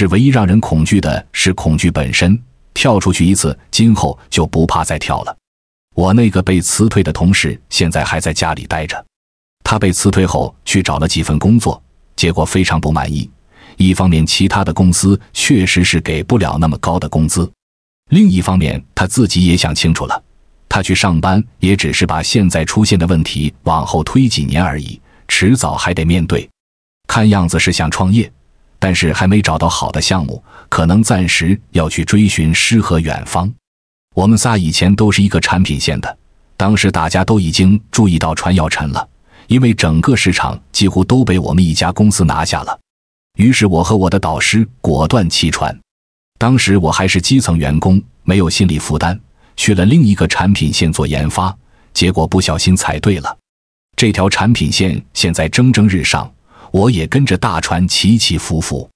是唯一让人恐惧的，是恐惧本身。跳出去一次，今后就不怕再跳了。我那个被辞退的同事现在还在家里待着。他被辞退后去找了几份工作，结果非常不满意。一方面，其他的公司确实是给不了那么高的工资；另一方面，他自己也想清楚了，他去上班也只是把现在出现的问题往后推几年而已，迟早还得面对。看样子是想创业。但是还没找到好的项目，可能暂时要去追寻诗和远方。我们仨以前都是一个产品线的，当时大家都已经注意到船要沉了，因为整个市场几乎都被我们一家公司拿下了。于是我和我的导师果断弃船。当时我还是基层员工，没有心理负担，去了另一个产品线做研发，结果不小心踩对了，这条产品线现在蒸蒸日上。我也跟着大船起起伏伏，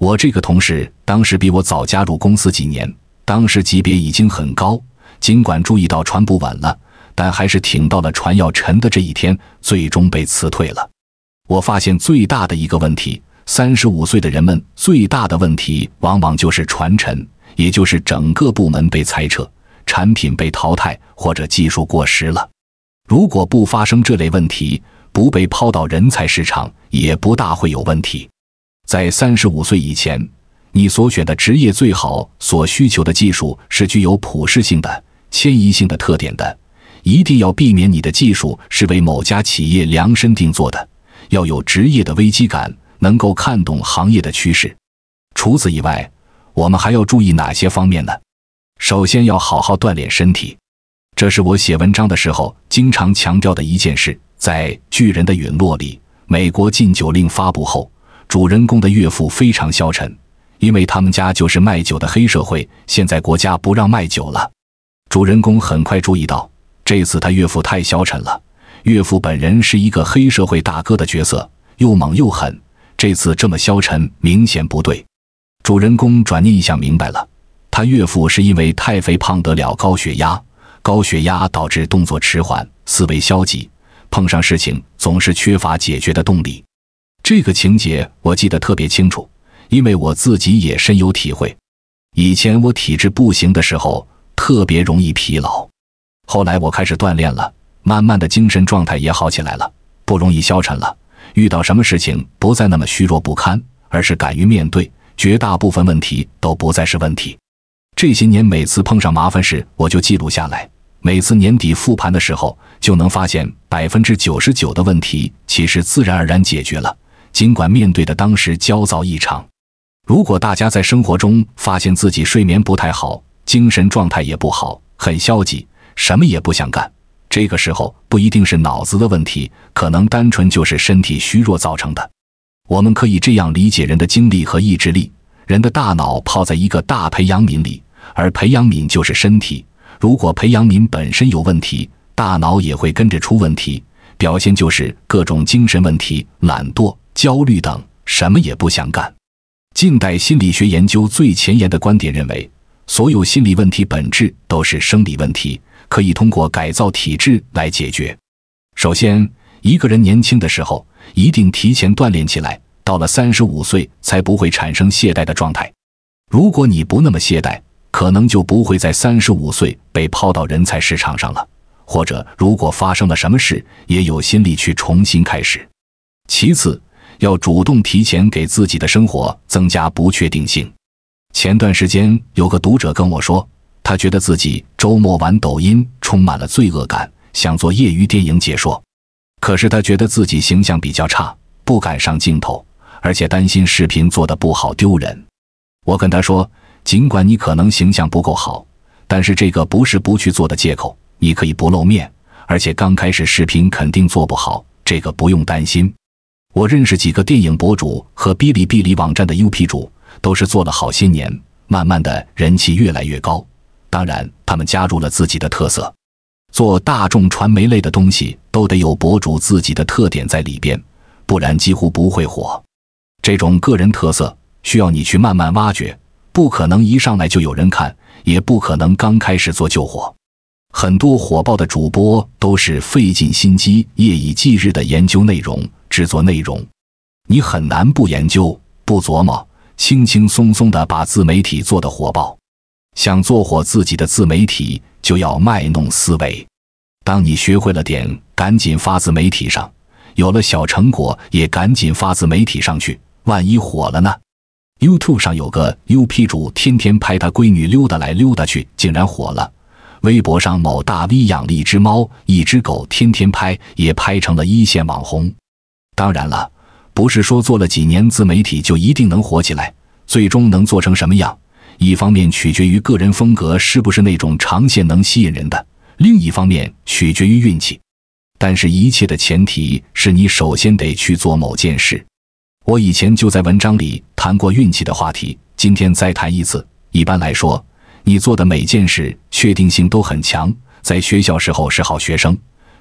我这个同事当时比我早加入公司几年，当时级别已经很高。尽管注意到船不稳了，但还是挺到了船要沉的这一天，最终被辞退了。我发现最大的一个问题：三十五岁的人们最大的问题，往往就是船沉，也就是整个部门被裁撤、产品被淘汰或者技术过时了。如果不发生这类问题，不被抛到人才市场，也不大会有问题。在三十五岁以前，你所选的职业最好所需求的技术是具有普适性的、迁移性的特点的。一定要避免你的技术是为某家企业量身定做的。要有职业的危机感，能够看懂行业的趋势。除此以外，我们还要注意哪些方面呢？首先，要好好锻炼身体，这是我写文章的时候经常强调的一件事。在《巨人的陨落》里，美国禁酒令发布后，主人公的岳父非常消沉，因为他们家就是卖酒的黑社会，现在国家不让卖酒了。主人公很快注意到，这次他岳父太消沉了。岳父本人是一个黑社会大哥的角色，又猛又狠，这次这么消沉明显不对。主人公转念一想，明白了，他岳父是因为太肥胖得了高血压，高血压导致动作迟缓，思维消极。碰上事情总是缺乏解决的动力，这个情节我记得特别清楚，因为我自己也深有体会。以前我体质不行的时候，特别容易疲劳。后来我开始锻炼了，慢慢的精神状态也好起来了，不容易消沉了。遇到什么事情不再那么虚弱不堪，而是敢于面对。绝大部分问题都不再是问题。这些年每次碰上麻烦事，我就记录下来。每次年底复盘的时候，就能发现百分之九十九的问题其实自然而然解决了，尽管面对的当时焦躁异常。如果大家在生活中发现自己睡眠不太好，精神状态也不好，很消极，什么也不想干，这个时候不一定是脑子的问题，可能单纯就是身体虚弱造成的。我们可以这样理解人的精力和意志力：人的大脑泡在一个大培养皿里，而培养皿就是身体。如果培养皿本身有问题，大脑也会跟着出问题，表现就是各种精神问题、懒惰、焦虑等，什么也不想干。近代心理学研究最前沿的观点认为，所有心理问题本质都是生理问题，可以通过改造体质来解决。首先，一个人年轻的时候一定提前锻炼起来，到了三十五岁才不会产生懈怠的状态。如果你不那么懈怠，可能就不会在三十五岁被抛到人才市场上了，或者如果发生了什么事，也有心理去重新开始。其次，要主动提前给自己的生活增加不确定性。前段时间有个读者跟我说，他觉得自己周末玩抖音充满了罪恶感，想做业余电影解说，可是他觉得自己形象比较差，不敢上镜头，而且担心视频做的不好丢人。我跟他说。尽管你可能形象不够好，但是这个不是不去做的借口。你可以不露面，而且刚开始视频肯定做不好，这个不用担心。我认识几个电影博主和哔哩哔哩网站的 UP 主，都是做了好些年，慢慢的人气越来越高。当然，他们加入了自己的特色。做大众传媒类的东西都得有博主自己的特点在里边，不然几乎不会火。这种个人特色需要你去慢慢挖掘。不可能一上来就有人看，也不可能刚开始做就火。很多火爆的主播都是费尽心机、夜以继日的研究内容、制作内容。你很难不研究、不琢磨，轻轻松松的把自媒体做得火爆。想做火自己的自媒体，就要卖弄思维。当你学会了点，赶紧发自媒体上；有了小成果，也赶紧发自媒体上去。万一火了呢？YouTube 上有个 UP 主，天天拍他闺女溜达来溜达去，竟然火了。微博上某大 V 养了一只猫、一只狗，天天拍，也拍成了一线网红。当然了，不是说做了几年自媒体就一定能火起来，最终能做成什么样，一方面取决于个人风格是不是那种长线能吸引人的，另一方面取决于运气。但是，一切的前提是你首先得去做某件事。我以前就在文章里谈过运气的话题，今天再谈一次。一般来说，你做的每件事确定性都很强，在学校时候是好学生，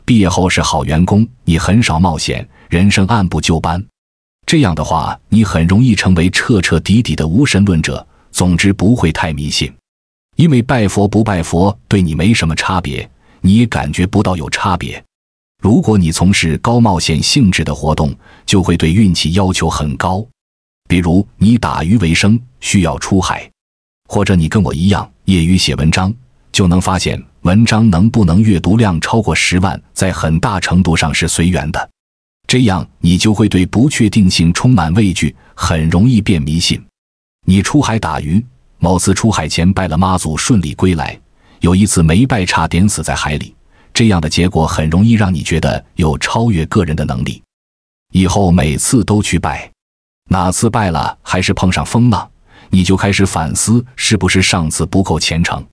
毕业后是好员工，你很少冒险，人生按部就班。这样的话，你很容易成为彻彻底底的无神论者。总之，不会太迷信，因为拜佛不拜佛对你没什么差别，你也感觉不到有差别。如果你从事高冒险性质的活动，就会对运气要求很高。比如你打鱼为生，需要出海；或者你跟我一样，业余写文章，就能发现文章能不能阅读量超过十万，在很大程度上是随缘的。这样你就会对不确定性充满畏惧，很容易变迷信。你出海打鱼，某次出海前拜了妈祖，顺利归来；有一次没拜，差点死在海里。这样的结果很容易让你觉得有超越个人的能力。以后每次都去拜，哪次拜了还是碰上风了，你就开始反思是不是上次不够虔诚。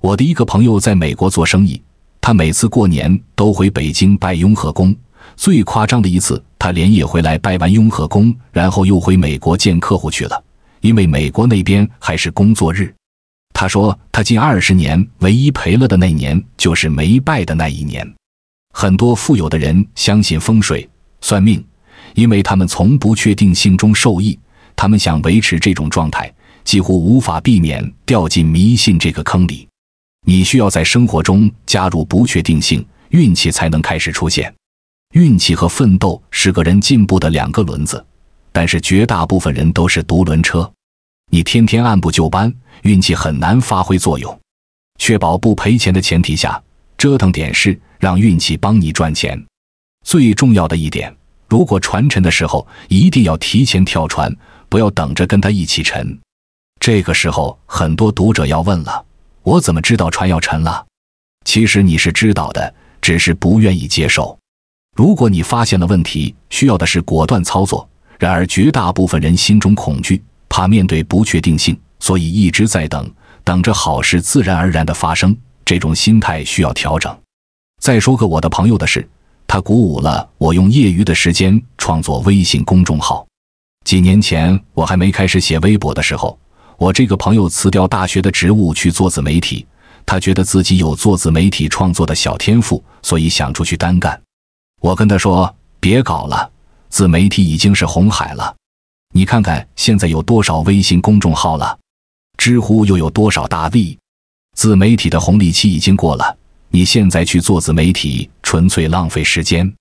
我的一个朋友在美国做生意，他每次过年都回北京拜雍和宫。最夸张的一次，他连夜回来拜完雍和宫，然后又回美国见客户去了，因为美国那边还是工作日。他说：“他近二十年唯一赔了的那年，就是没败的那一年。很多富有的人相信风水、算命，因为他们从不确定性中受益。他们想维持这种状态，几乎无法避免掉进迷信这个坑里。你需要在生活中加入不确定性，运气才能开始出现。运气和奋斗是个人进步的两个轮子，但是绝大部分人都是独轮车。你天天按部就班。”运气很难发挥作用，确保不赔钱的前提下，折腾点事，让运气帮你赚钱。最重要的一点，如果船沉的时候，一定要提前跳船，不要等着跟他一起沉。这个时候，很多读者要问了：我怎么知道船要沉了？其实你是知道的，只是不愿意接受。如果你发现了问题，需要的是果断操作。然而，绝大部分人心中恐惧，怕面对不确定性。所以一直在等，等着好事自然而然的发生。这种心态需要调整。再说个我的朋友的事，他鼓舞了我用业余的时间创作微信公众号。几年前我还没开始写微博的时候，我这个朋友辞掉大学的职务去做自媒体，他觉得自己有做自媒体创作的小天赋，所以想出去单干。我跟他说：“别搞了，自媒体已经是红海了，你看看现在有多少微信公众号了。”知乎又有多少大 V？自媒体的红利期已经过了，你现在去做自媒体纯粹浪费时间。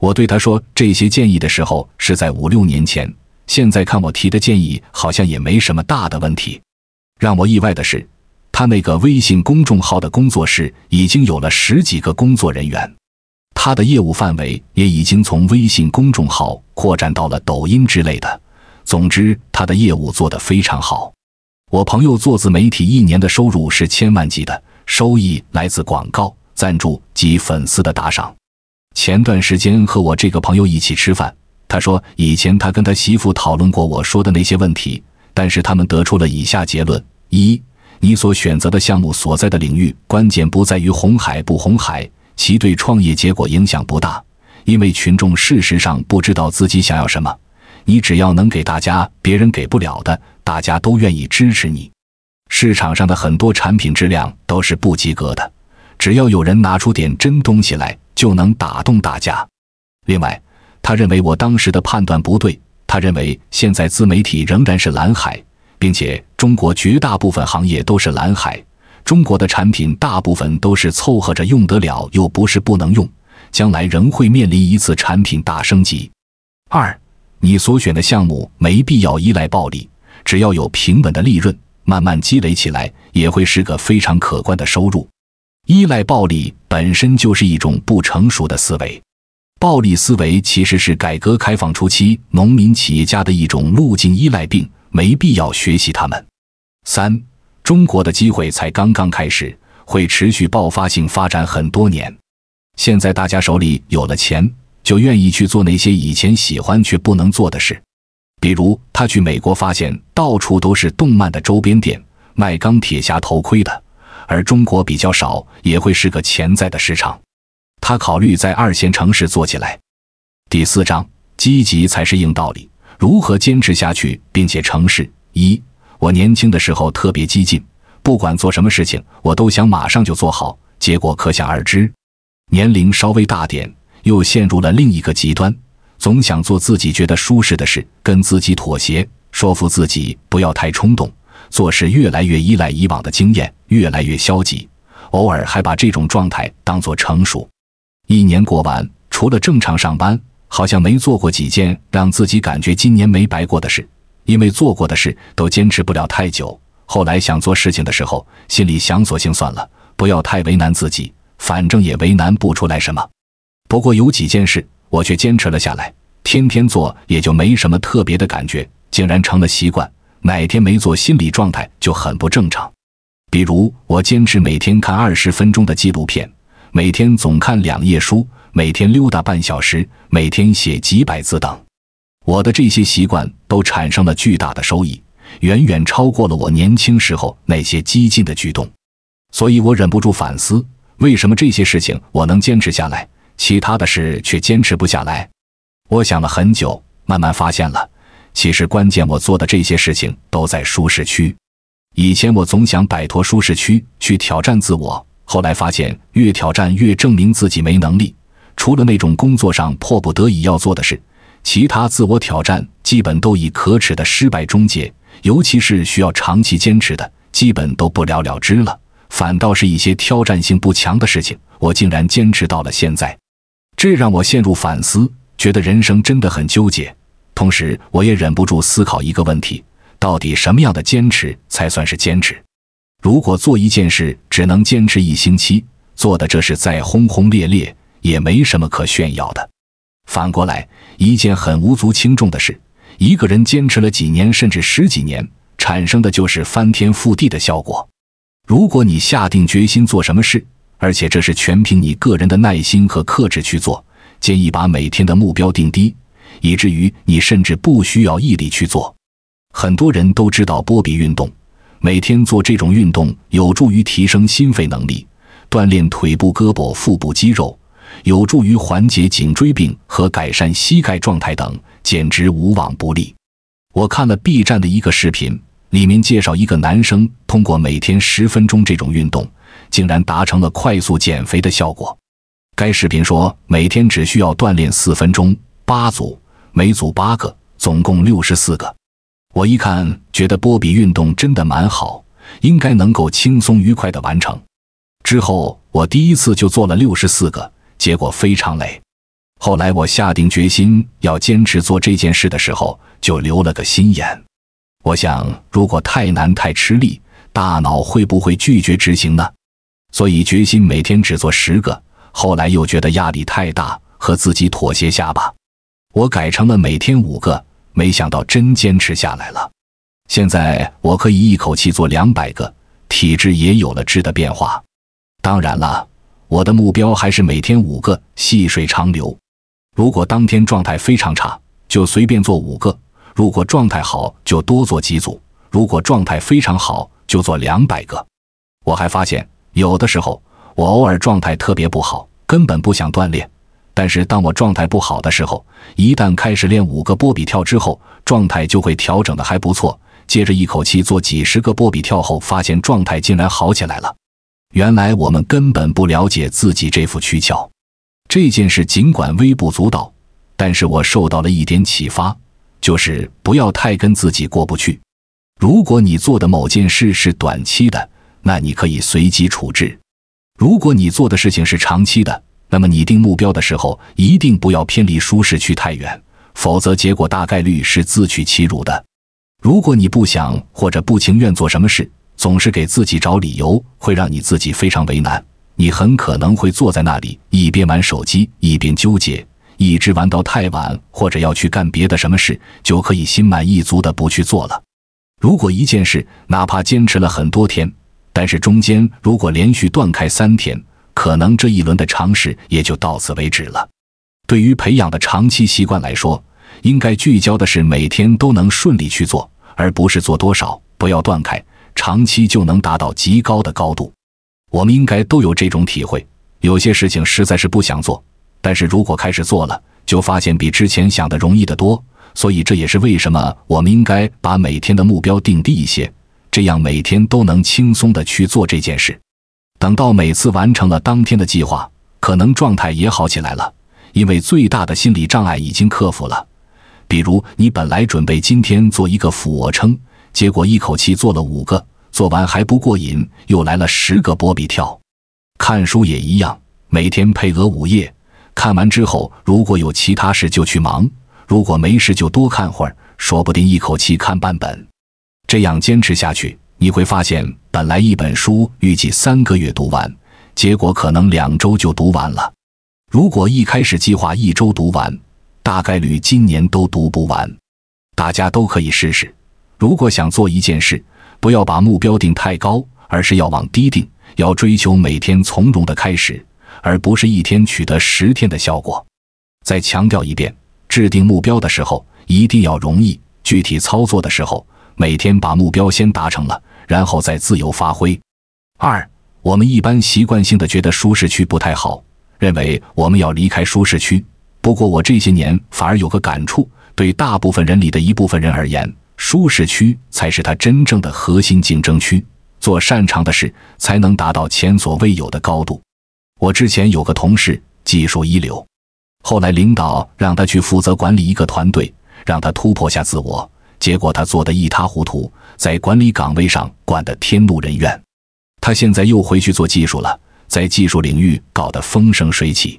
我对他说这些建议的时候是在五六年前，现在看我提的建议好像也没什么大的问题。让我意外的是，他那个微信公众号的工作室已经有了十几个工作人员，他的业务范围也已经从微信公众号扩展到了抖音之类的。总之，他的业务做得非常好。我朋友做自媒体一年的收入是千万级的，收益来自广告、赞助及粉丝的打赏。前段时间和我这个朋友一起吃饭，他说以前他跟他媳妇讨论过我说的那些问题，但是他们得出了以下结论：一、你所选择的项目所在的领域，关键不在于红海不红海，其对创业结果影响不大，因为群众事实上不知道自己想要什么。你只要能给大家别人给不了的，大家都愿意支持你。市场上的很多产品质量都是不及格的，只要有人拿出点真东西来，就能打动大家。另外，他认为我当时的判断不对，他认为现在自媒体仍然是蓝海，并且中国绝大部分行业都是蓝海。中国的产品大部分都是凑合着用得了，又不是不能用，将来仍会面临一次产品大升级。二。你所选的项目没必要依赖暴利，只要有平稳的利润，慢慢积累起来也会是个非常可观的收入。依赖暴利本身就是一种不成熟的思维，暴利思维其实是改革开放初期农民企业家的一种路径依赖病，没必要学习他们。三，中国的机会才刚刚开始，会持续爆发性发展很多年。现在大家手里有了钱。就愿意去做那些以前喜欢却不能做的事，比如他去美国发现到处都是动漫的周边店，卖钢铁侠头盔的，而中国比较少，也会是个潜在的市场。他考虑在二线城市做起来。第四章，积极才是硬道理，如何坚持下去并且成事？一，我年轻的时候特别激进，不管做什么事情，我都想马上就做好，结果可想而知。年龄稍微大点。又陷入了另一个极端，总想做自己觉得舒适的事，跟自己妥协，说服自己不要太冲动，做事越来越依赖以往的经验，越来越消极，偶尔还把这种状态当做成熟。一年过完，除了正常上班，好像没做过几件让自己感觉今年没白过的事，因为做过的事都坚持不了太久。后来想做事情的时候，心里想，索性算了，不要太为难自己，反正也为难不出来什么。不过有几件事，我却坚持了下来。天天做也就没什么特别的感觉，竟然成了习惯。哪天没做，心理状态就很不正常。比如，我坚持每天看二十分钟的纪录片，每天总看两页书，每天溜达半小时，每天写几百字等。我的这些习惯都产生了巨大的收益，远远超过了我年轻时候那些激进的举动。所以我忍不住反思：为什么这些事情我能坚持下来？其他的事却坚持不下来。我想了很久，慢慢发现了，其实关键我做的这些事情都在舒适区。以前我总想摆脱舒适区去挑战自我，后来发现越挑战越证明自己没能力。除了那种工作上迫不得已要做的事，其他自我挑战基本都以可耻的失败终结。尤其是需要长期坚持的，基本都不了了之了。反倒是一些挑战性不强的事情，我竟然坚持到了现在。这让我陷入反思，觉得人生真的很纠结。同时，我也忍不住思考一个问题：到底什么样的坚持才算是坚持？如果做一件事只能坚持一星期，做的这是再轰轰烈烈，也没什么可炫耀的。反过来，一件很无足轻重的事，一个人坚持了几年甚至十几年，产生的就是翻天覆地的效果。如果你下定决心做什么事，而且这是全凭你个人的耐心和克制去做。建议把每天的目标定低，以至于你甚至不需要毅力去做。很多人都知道波比运动，每天做这种运动有助于提升心肺能力，锻炼腿部、胳膊、腹部肌肉，有助于缓解颈椎病和改善膝盖状态等，简直无往不利。我看了 B 站的一个视频，里面介绍一个男生通过每天十分钟这种运动。竟然达成了快速减肥的效果。该视频说，每天只需要锻炼四分钟，八组，每组八个，总共六十四个。我一看，觉得波比运动真的蛮好，应该能够轻松愉快地完成。之后，我第一次就做了六十四个，结果非常累。后来，我下定决心要坚持做这件事的时候，就留了个心眼。我想，如果太难太吃力，大脑会不会拒绝执行呢？所以决心每天只做十个，后来又觉得压力太大，和自己妥协下吧。我改成了每天五个，没想到真坚持下来了。现在我可以一口气做两百个，体质也有了质的变化。当然了，我的目标还是每天五个，细水长流。如果当天状态非常差，就随便做五个；如果状态好，就多做几组；如果状态非常好，就做两百个。我还发现。有的时候，我偶尔状态特别不好，根本不想锻炼。但是，当我状态不好的时候，一旦开始练五个波比跳之后，状态就会调整的还不错。接着一口气做几十个波比跳后，发现状态竟然好起来了。原来我们根本不了解自己这副躯壳。这件事尽管微不足道，但是我受到了一点启发，就是不要太跟自己过不去。如果你做的某件事是短期的，那你可以随机处置。如果你做的事情是长期的，那么拟定目标的时候一定不要偏离舒适区太远，否则结果大概率是自取其辱的。如果你不想或者不情愿做什么事，总是给自己找理由，会让你自己非常为难。你很可能会坐在那里一边玩手机一边纠结，一直玩到太晚，或者要去干别的什么事，就可以心满意足的不去做了。如果一件事哪怕坚持了很多天，但是中间如果连续断开三天，可能这一轮的尝试也就到此为止了。对于培养的长期习惯来说，应该聚焦的是每天都能顺利去做，而不是做多少。不要断开，长期就能达到极高的高度。我们应该都有这种体会：有些事情实在是不想做，但是如果开始做了，就发现比之前想的容易得多。所以这也是为什么我们应该把每天的目标定低一些。这样每天都能轻松地去做这件事。等到每次完成了当天的计划，可能状态也好起来了，因为最大的心理障碍已经克服了。比如，你本来准备今天做一个俯卧撑，结果一口气做了五个，做完还不过瘾，又来了十个波比跳。看书也一样，每天配额午页，看完之后，如果有其他事就去忙，如果没事就多看会儿，说不定一口气看半本。这样坚持下去，你会发现，本来一本书预计三个月读完，结果可能两周就读完了。如果一开始计划一周读完，大概率今年都读不完。大家都可以试试。如果想做一件事，不要把目标定太高，而是要往低定，要追求每天从容的开始，而不是一天取得十天的效果。再强调一遍，制定目标的时候一定要容易，具体操作的时候。每天把目标先达成了，然后再自由发挥。二，我们一般习惯性的觉得舒适区不太好，认为我们要离开舒适区。不过我这些年反而有个感触：对大部分人里的一部分人而言，舒适区才是他真正的核心竞争区。做擅长的事，才能达到前所未有的高度。我之前有个同事，技术一流，后来领导让他去负责管理一个团队，让他突破下自我。结果他做的一塌糊涂，在管理岗位上管得天怒人怨。他现在又回去做技术了，在技术领域搞得风生水起。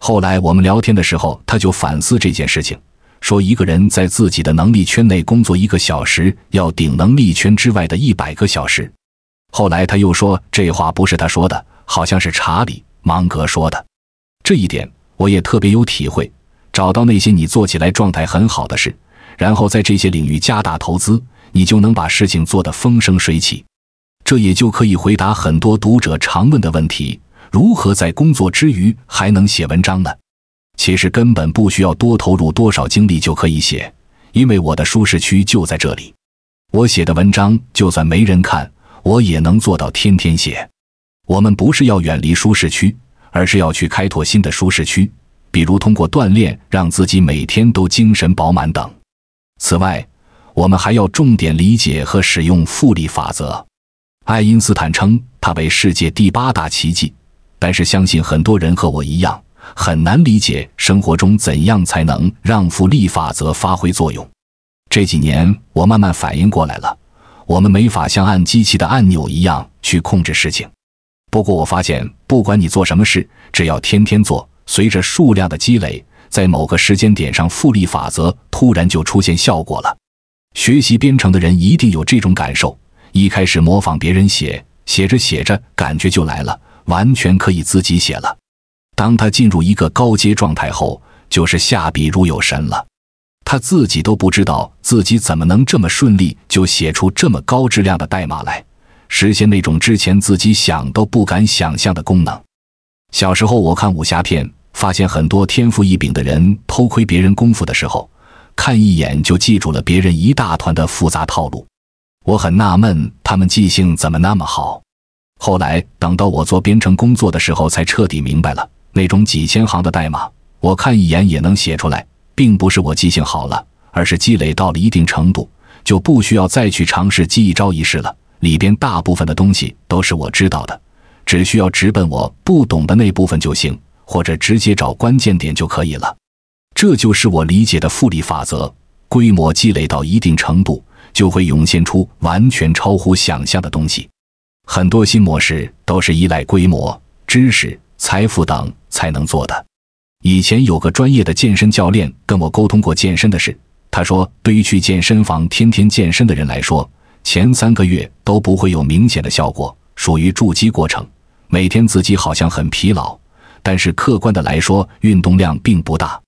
后来我们聊天的时候，他就反思这件事情，说一个人在自己的能力圈内工作一个小时，要顶能力圈之外的一百个小时。后来他又说这话不是他说的，好像是查理芒格说的。这一点我也特别有体会。找到那些你做起来状态很好的事。然后在这些领域加大投资，你就能把事情做得风生水起。这也就可以回答很多读者常问的问题：如何在工作之余还能写文章呢？其实根本不需要多投入多少精力就可以写，因为我的舒适区就在这里。我写的文章就算没人看，我也能做到天天写。我们不是要远离舒适区，而是要去开拓新的舒适区，比如通过锻炼让自己每天都精神饱满等。此外，我们还要重点理解和使用复利法则。爱因斯坦称它为世界第八大奇迹。但是，相信很多人和我一样，很难理解生活中怎样才能让复利法则发挥作用。这几年，我慢慢反应过来了。我们没法像按机器的按钮一样去控制事情。不过，我发现，不管你做什么事，只要天天做，随着数量的积累。在某个时间点上，复利法则突然就出现效果了。学习编程的人一定有这种感受：一开始模仿别人写，写着写着，感觉就来了，完全可以自己写了。当他进入一个高阶状态后，就是下笔如有神了。他自己都不知道自己怎么能这么顺利就写出这么高质量的代码来，实现那种之前自己想都不敢想象的功能。小时候我看武侠片。发现很多天赋异禀的人偷窥别人功夫的时候，看一眼就记住了别人一大团的复杂套路。我很纳闷，他们记性怎么那么好？后来等到我做编程工作的时候，才彻底明白了。那种几千行的代码，我看一眼也能写出来，并不是我记性好了，而是积累到了一定程度，就不需要再去尝试记一招一式了。里边大部分的东西都是我知道的，只需要直奔我不懂的那部分就行。或者直接找关键点就可以了，这就是我理解的复利法则。规模积累到一定程度，就会涌现出完全超乎想象的东西。很多新模式都是依赖规模、知识、财富等才能做的。以前有个专业的健身教练跟我沟通过健身的事，他说，对于去健身房天天健身的人来说，前三个月都不会有明显的效果，属于筑基过程，每天自己好像很疲劳。但是客观的来说，运动量并不大，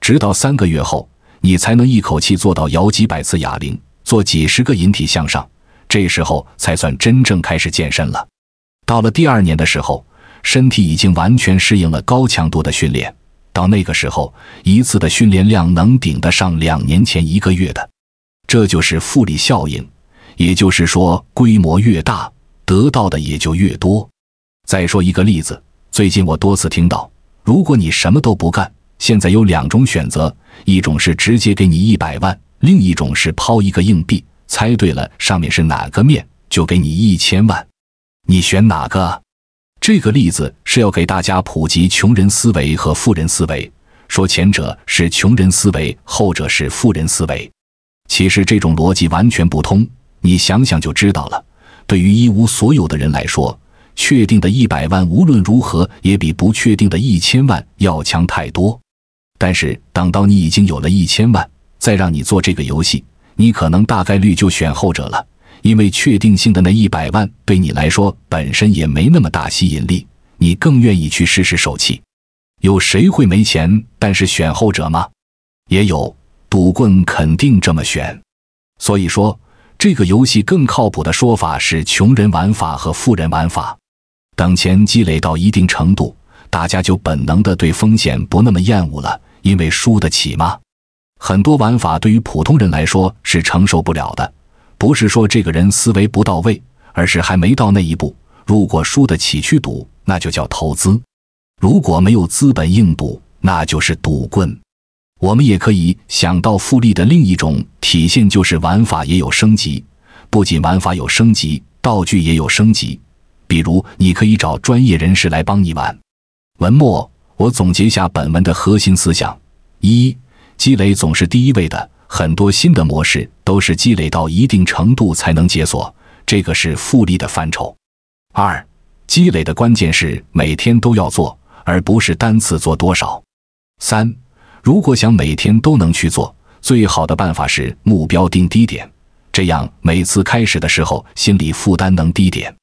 直到三个月后，你才能一口气做到摇几百次哑铃，做几十个引体向上，这时候才算真正开始健身了。到了第二年的时候，身体已经完全适应了高强度的训练，到那个时候，一次的训练量能顶得上两年前一个月的。这就是复利效应，也就是说，规模越大，得到的也就越多。再说一个例子。最近我多次听到，如果你什么都不干，现在有两种选择：一种是直接给你一百万，另一种是抛一个硬币，猜对了上面是哪个面就给你一千万。你选哪个？这个例子是要给大家普及穷人思维和富人思维，说前者是穷人思维，后者是富人思维。其实这种逻辑完全不通，你想想就知道了。对于一无所有的人来说。确定的一百万，无论如何也比不确定的一千万要强太多。但是，等到你已经有了一千万，再让你做这个游戏，你可能大概率就选后者了，因为确定性的那一百万对你来说本身也没那么大吸引力，你更愿意去试试手气。有谁会没钱但是选后者吗？也有，赌棍肯定这么选。所以说，这个游戏更靠谱的说法是穷人玩法和富人玩法。等钱积累到一定程度，大家就本能的对风险不那么厌恶了，因为输得起吗？很多玩法对于普通人来说是承受不了的，不是说这个人思维不到位，而是还没到那一步。如果输得起去赌，那就叫投资；如果没有资本硬赌，那就是赌棍。我们也可以想到复利的另一种体现，就是玩法也有升级，不仅玩法有升级，道具也有升级。比如，你可以找专业人士来帮你玩。文末，我总结下本文的核心思想：一、积累总是第一位的，很多新的模式都是积累到一定程度才能解锁，这个是复利的范畴；二、积累的关键是每天都要做，而不是单次做多少；三、如果想每天都能去做，最好的办法是目标定低点，这样每次开始的时候心理负担能低点。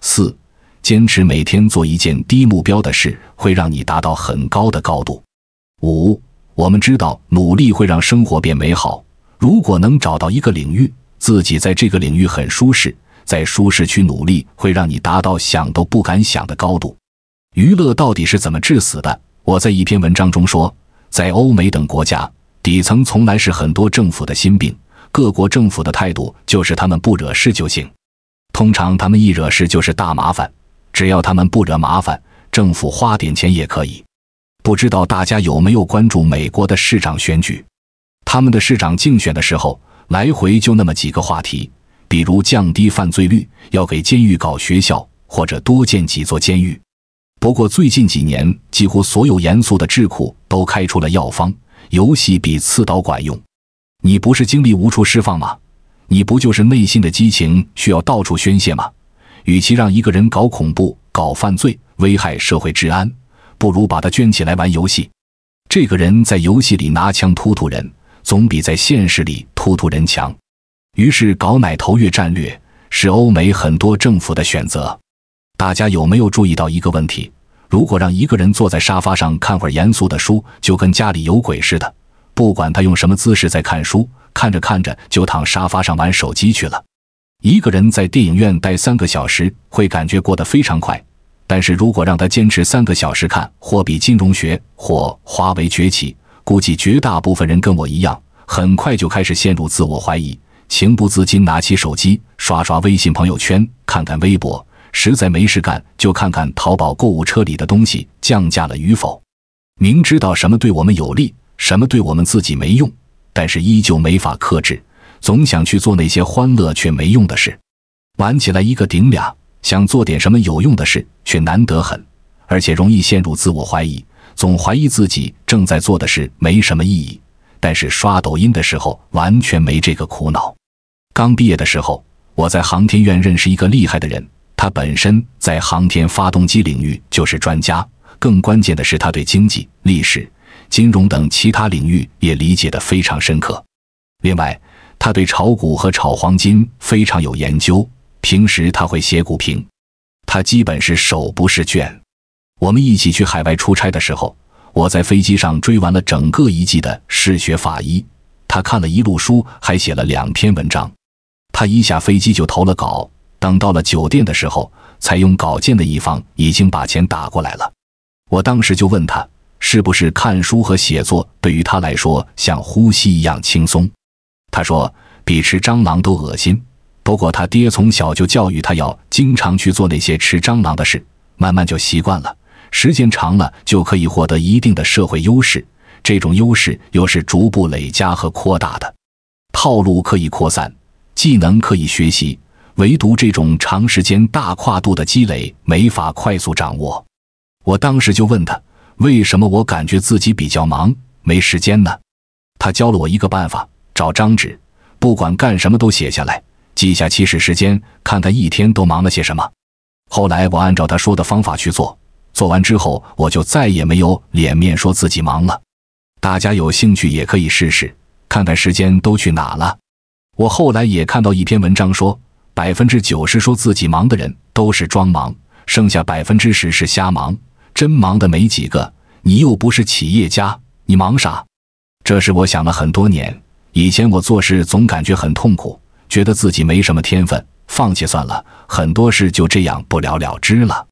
四、坚持每天做一件低目标的事，会让你达到很高的高度。五、我们知道努力会让生活变美好。如果能找到一个领域，自己在这个领域很舒适，在舒适区努力，会让你达到想都不敢想的高度。娱乐到底是怎么致死的？我在一篇文章中说，在欧美等国家，底层从来是很多政府的心病。各国政府的态度就是他们不惹事就行。通常他们一惹事就是大麻烦，只要他们不惹麻烦，政府花点钱也可以。不知道大家有没有关注美国的市长选举？他们的市长竞选的时候，来回就那么几个话题，比如降低犯罪率，要给监狱搞学校或者多建几座监狱。不过最近几年，几乎所有严肃的智库都开出了药方：游戏比刺刀管用。你不是精力无处释放吗？你不就是内心的激情需要到处宣泄吗？与其让一个人搞恐怖、搞犯罪、危害社会治安，不如把他圈起来玩游戏。这个人在游戏里拿枪突突人，总比在现实里突突人强。于是，搞“奶头乐”战略是欧美很多政府的选择。大家有没有注意到一个问题？如果让一个人坐在沙发上看会儿严肃的书，就跟家里有鬼似的。不管他用什么姿势在看书。看着看着就躺沙发上玩手机去了。一个人在电影院待三个小时，会感觉过得非常快。但是如果让他坚持三个小时看《货币金融学》或《华为崛起》，估计绝大部分人跟我一样，很快就开始陷入自我怀疑，情不自禁拿起手机刷刷微信朋友圈，看看微博。实在没事干，就看看淘宝购物车里的东西降价了与否。明知道什么对我们有利，什么对我们自己没用。但是依旧没法克制，总想去做那些欢乐却没用的事，玩起来一个顶俩。想做点什么有用的事却难得很，而且容易陷入自我怀疑，总怀疑自己正在做的事没什么意义。但是刷抖音的时候完全没这个苦恼。刚毕业的时候，我在航天院认识一个厉害的人，他本身在航天发动机领域就是专家，更关键的是他对经济、历史。金融等其他领域也理解得非常深刻。另外，他对炒股和炒黄金非常有研究。平时他会写股评，他基本是手不释卷。我们一起去海外出差的时候，我在飞机上追完了整个一季的《嗜血法医》，他看了一路书，还写了两篇文章。他一下飞机就投了稿，等到了酒店的时候，采用稿件的一方已经把钱打过来了。我当时就问他。是不是看书和写作对于他来说像呼吸一样轻松？他说比吃蟑螂都恶心。不过他爹从小就教育他要经常去做那些吃蟑螂的事，慢慢就习惯了。时间长了就可以获得一定的社会优势，这种优势又是逐步累加和扩大的。套路可以扩散，技能可以学习，唯独这种长时间大跨度的积累没法快速掌握。我当时就问他。为什么我感觉自己比较忙，没时间呢？他教了我一个办法，找张纸，不管干什么都写下来，记下起始时间，看他一天都忙了些什么。后来我按照他说的方法去做，做完之后我就再也没有脸面说自己忙了。大家有兴趣也可以试试，看看时间都去哪了。我后来也看到一篇文章说，百分之九十说自己忙的人都是装忙，剩下百分之十是瞎忙。真忙的没几个，你又不是企业家，你忙啥？这是我想了很多年。以前我做事总感觉很痛苦，觉得自己没什么天分，放弃算了，很多事就这样不了了之了。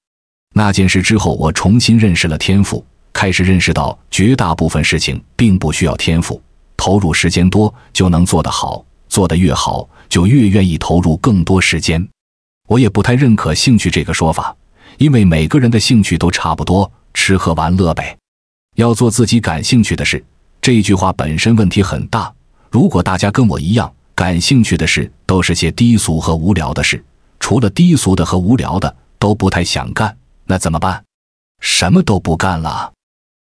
那件事之后，我重新认识了天赋，开始认识到绝大部分事情并不需要天赋，投入时间多就能做得好，做得越好就越愿意投入更多时间。我也不太认可兴趣这个说法。因为每个人的兴趣都差不多，吃喝玩乐呗。要做自己感兴趣的事，这句话本身问题很大。如果大家跟我一样，感兴趣的事都是些低俗和无聊的事，除了低俗的和无聊的都不太想干，那怎么办？什么都不干了。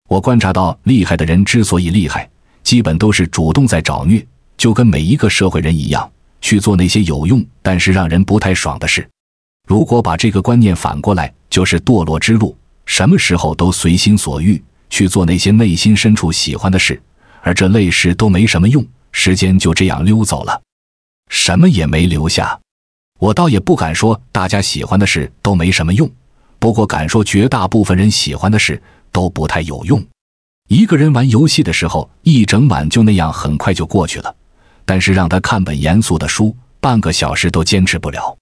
我观察到厉害的人之所以厉害，基本都是主动在找虐，就跟每一个社会人一样，去做那些有用但是让人不太爽的事。如果把这个观念反过来，就是堕落之路。什么时候都随心所欲去做那些内心深处喜欢的事，而这类事都没什么用，时间就这样溜走了，什么也没留下。我倒也不敢说大家喜欢的事都没什么用，不过敢说绝大部分人喜欢的事都不太有用。一个人玩游戏的时候，一整晚就那样，很快就过去了；但是让他看本严肃的书，半个小时都坚持不了。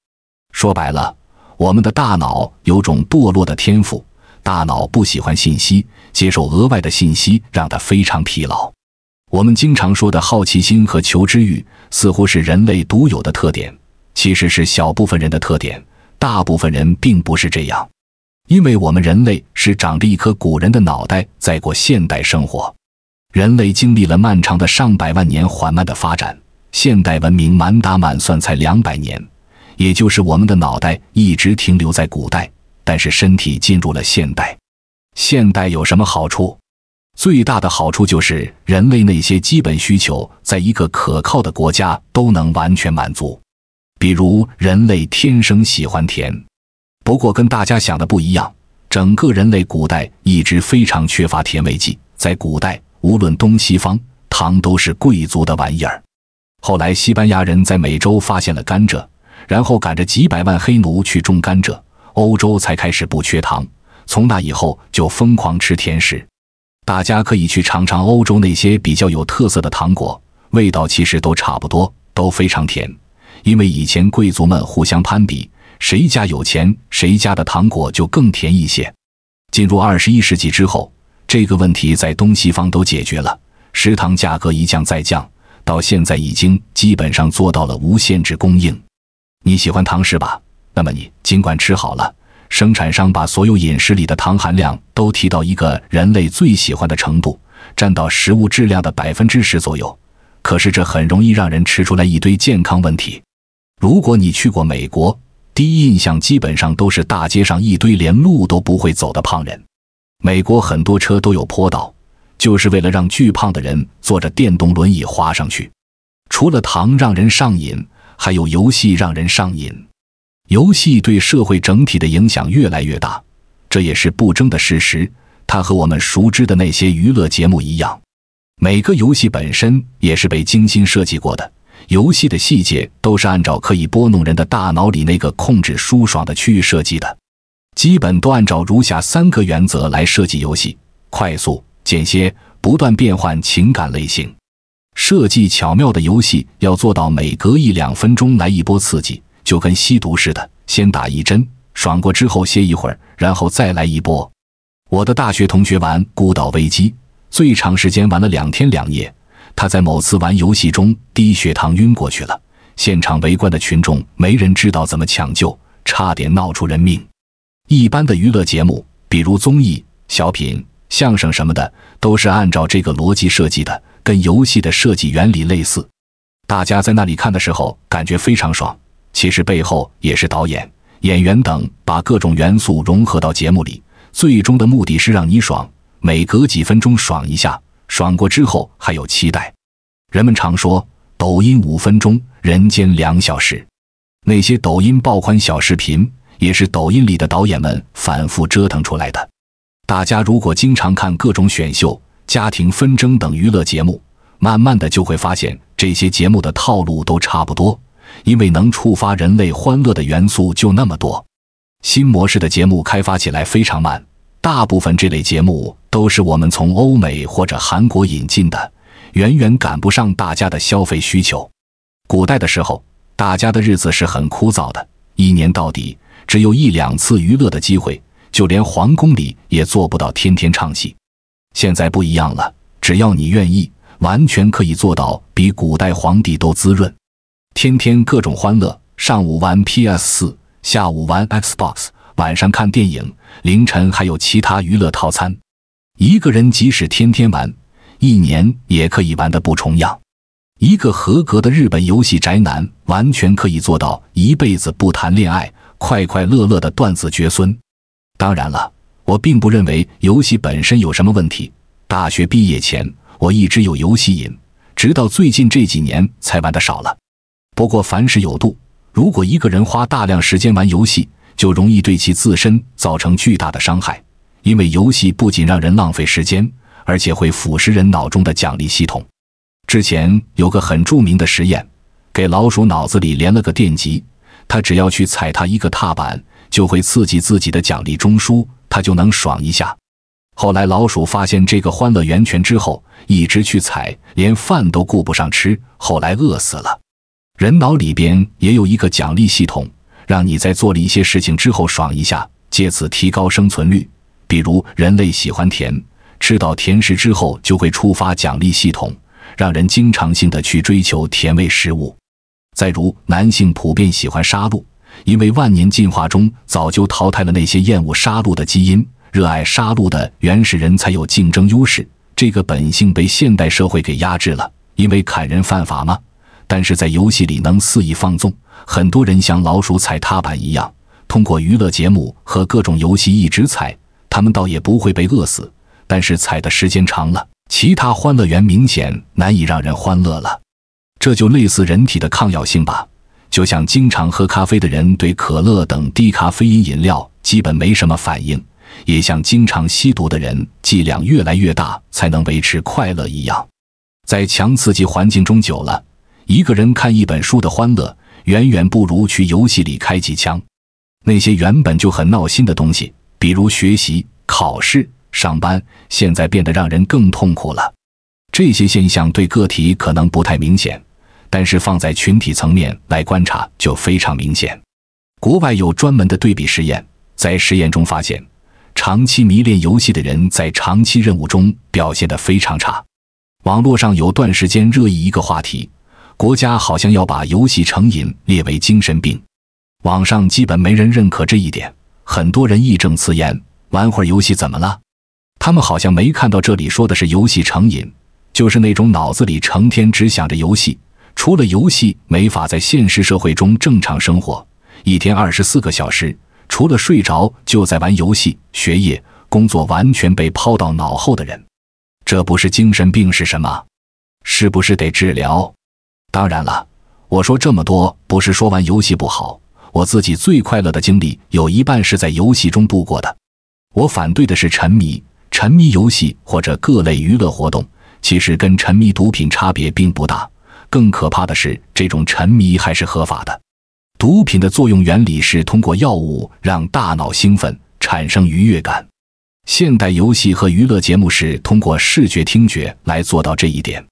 说白了，我们的大脑有种堕落的天赋，大脑不喜欢信息，接受额外的信息让它非常疲劳。我们经常说的好奇心和求知欲似乎是人类独有的特点，其实是小部分人的特点，大部分人并不是这样。因为我们人类是长着一颗古人的脑袋在过现代生活，人类经历了漫长的上百万年缓慢的发展，现代文明满打满算才两百年。也就是我们的脑袋一直停留在古代，但是身体进入了现代。现代有什么好处？最大的好处就是人类那些基本需求，在一个可靠的国家都能完全满足。比如人类天生喜欢甜，不过跟大家想的不一样，整个人类古代一直非常缺乏甜味剂。在古代，无论东西方，糖都是贵族的玩意儿。后来西班牙人在美洲发现了甘蔗。然后赶着几百万黑奴去种甘蔗，欧洲才开始不缺糖。从那以后就疯狂吃甜食。大家可以去尝尝欧洲那些比较有特色的糖果，味道其实都差不多，都非常甜。因为以前贵族们互相攀比，谁家有钱，谁家的糖果就更甜一些。进入二十一世纪之后，这个问题在东西方都解决了，食糖价格一降再降，到现在已经基本上做到了无限制供应。你喜欢糖是吧？那么你尽管吃好了。生产商把所有饮食里的糖含量都提到一个人类最喜欢的程度，占到食物质量的百分之十左右。可是这很容易让人吃出来一堆健康问题。如果你去过美国，第一印象基本上都是大街上一堆连路都不会走的胖人。美国很多车都有坡道，就是为了让巨胖的人坐着电动轮椅滑上去。除了糖，让人上瘾。还有游戏让人上瘾，游戏对社会整体的影响越来越大，这也是不争的事实。它和我们熟知的那些娱乐节目一样，每个游戏本身也是被精心设计过的。游戏的细节都是按照可以拨弄人的大脑里那个控制舒爽的区域设计的，基本都按照如下三个原则来设计游戏：快速、简些、不断变换情感类型。设计巧妙的游戏要做到每隔一两分钟来一波刺激，就跟吸毒似的，先打一针，爽过之后歇一会儿，然后再来一波。我的大学同学玩《孤岛危机》，最长时间玩了两天两夜。他在某次玩游戏中低血糖晕过去了，现场围观的群众没人知道怎么抢救，差点闹出人命。一般的娱乐节目，比如综艺、小品、相声什么的，都是按照这个逻辑设计的。跟游戏的设计原理类似，大家在那里看的时候感觉非常爽。其实背后也是导演、演员等把各种元素融合到节目里，最终的目的是让你爽。每隔几分钟爽一下，爽过之后还有期待。人们常说“抖音五分钟，人间两小时”，那些抖音爆款小视频也是抖音里的导演们反复折腾出来的。大家如果经常看各种选秀，家庭纷争等娱乐节目，慢慢的就会发现这些节目的套路都差不多，因为能触发人类欢乐的元素就那么多。新模式的节目开发起来非常慢，大部分这类节目都是我们从欧美或者韩国引进的，远远赶不上大家的消费需求。古代的时候，大家的日子是很枯燥的，一年到底只有一两次娱乐的机会，就连皇宫里也做不到天天唱戏。现在不一样了，只要你愿意，完全可以做到比古代皇帝都滋润。天天各种欢乐，上午玩 PS 四，下午玩 Xbox，晚上看电影，凌晨还有其他娱乐套餐。一个人即使天天玩，一年也可以玩的不重样。一个合格的日本游戏宅男，完全可以做到一辈子不谈恋爱，快快乐乐的断子绝孙。当然了。我并不认为游戏本身有什么问题。大学毕业前，我一直有游戏瘾，直到最近这几年才玩的少了。不过凡事有度，如果一个人花大量时间玩游戏，就容易对其自身造成巨大的伤害，因为游戏不仅让人浪费时间，而且会腐蚀人脑中的奖励系统。之前有个很著名的实验，给老鼠脑子里连了个电极，它只要去踩它一个踏板，就会刺激自己的奖励中枢。他就能爽一下。后来老鼠发现这个欢乐源泉之后，一直去踩，连饭都顾不上吃，后来饿死了。人脑里边也有一个奖励系统，让你在做了一些事情之后爽一下，借此提高生存率。比如人类喜欢甜，吃到甜食之后就会触发奖励系统，让人经常性的去追求甜味食物。再如男性普遍喜欢杀戮。因为万年进化中早就淘汰了那些厌恶杀戮的基因，热爱杀戮的原始人才有竞争优势。这个本性被现代社会给压制了，因为砍人犯法吗？但是在游戏里能肆意放纵，很多人像老鼠踩踏板一样，通过娱乐节目和各种游戏一直踩，他们倒也不会被饿死。但是踩的时间长了，其他欢乐园明显难以让人欢乐了。这就类似人体的抗药性吧。就像经常喝咖啡的人对可乐等低咖啡因饮料基本没什么反应，也像经常吸毒的人，剂量越来越大才能维持快乐一样，在强刺激环境中久了，一个人看一本书的欢乐远远不如去游戏里开几枪。那些原本就很闹心的东西，比如学习、考试、上班，现在变得让人更痛苦了。这些现象对个体可能不太明显。但是放在群体层面来观察就非常明显。国外有专门的对比实验，在实验中发现，长期迷恋游戏的人在长期任务中表现得非常差。网络上有段时间热议一个话题，国家好像要把游戏成瘾列为精神病。网上基本没人认可这一点，很多人义正辞严：“玩会儿游戏怎么了？”他们好像没看到这里说的是游戏成瘾，就是那种脑子里成天只想着游戏。除了游戏，没法在现实社会中正常生活。一天二十四个小时，除了睡着就在玩游戏，学业、工作完全被抛到脑后的人，这不是精神病是什么？是不是得治疗？当然了，我说这么多不是说玩游戏不好。我自己最快乐的经历有一半是在游戏中度过的。我反对的是沉迷，沉迷游戏或者各类娱乐活动，其实跟沉迷毒品差别并不大。更可怕的是，这种沉迷还是合法的。毒品的作用原理是通过药物让大脑兴奋，产生愉悦感。现代游戏和娱乐节目是通过视觉、听觉来做到这一点。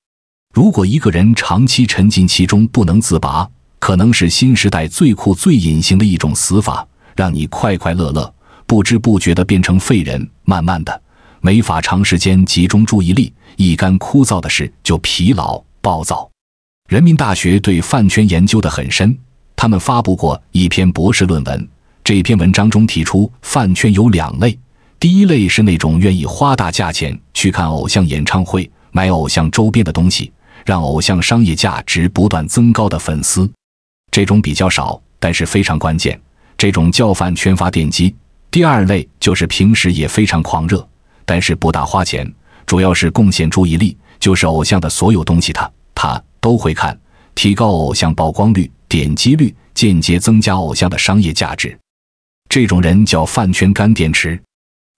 如果一个人长期沉浸其中不能自拔，可能是新时代最酷、最隐形的一种死法。让你快快乐乐，不知不觉地变成废人，慢慢的，没法长时间集中注意力，一干枯燥的事就疲劳、暴躁。人民大学对饭圈研究的很深，他们发布过一篇博士论文。这篇文章中提出，饭圈有两类：第一类是那种愿意花大价钱去看偶像演唱会、买偶像周边的东西，让偶像商业价值不断增高的粉丝，这种比较少，但是非常关键，这种叫饭圈发电机。第二类就是平时也非常狂热，但是不大花钱，主要是贡献注意力，就是偶像的所有东西他。他都会看，提高偶像曝光率、点击率，间接增加偶像的商业价值。这种人叫饭圈干电池。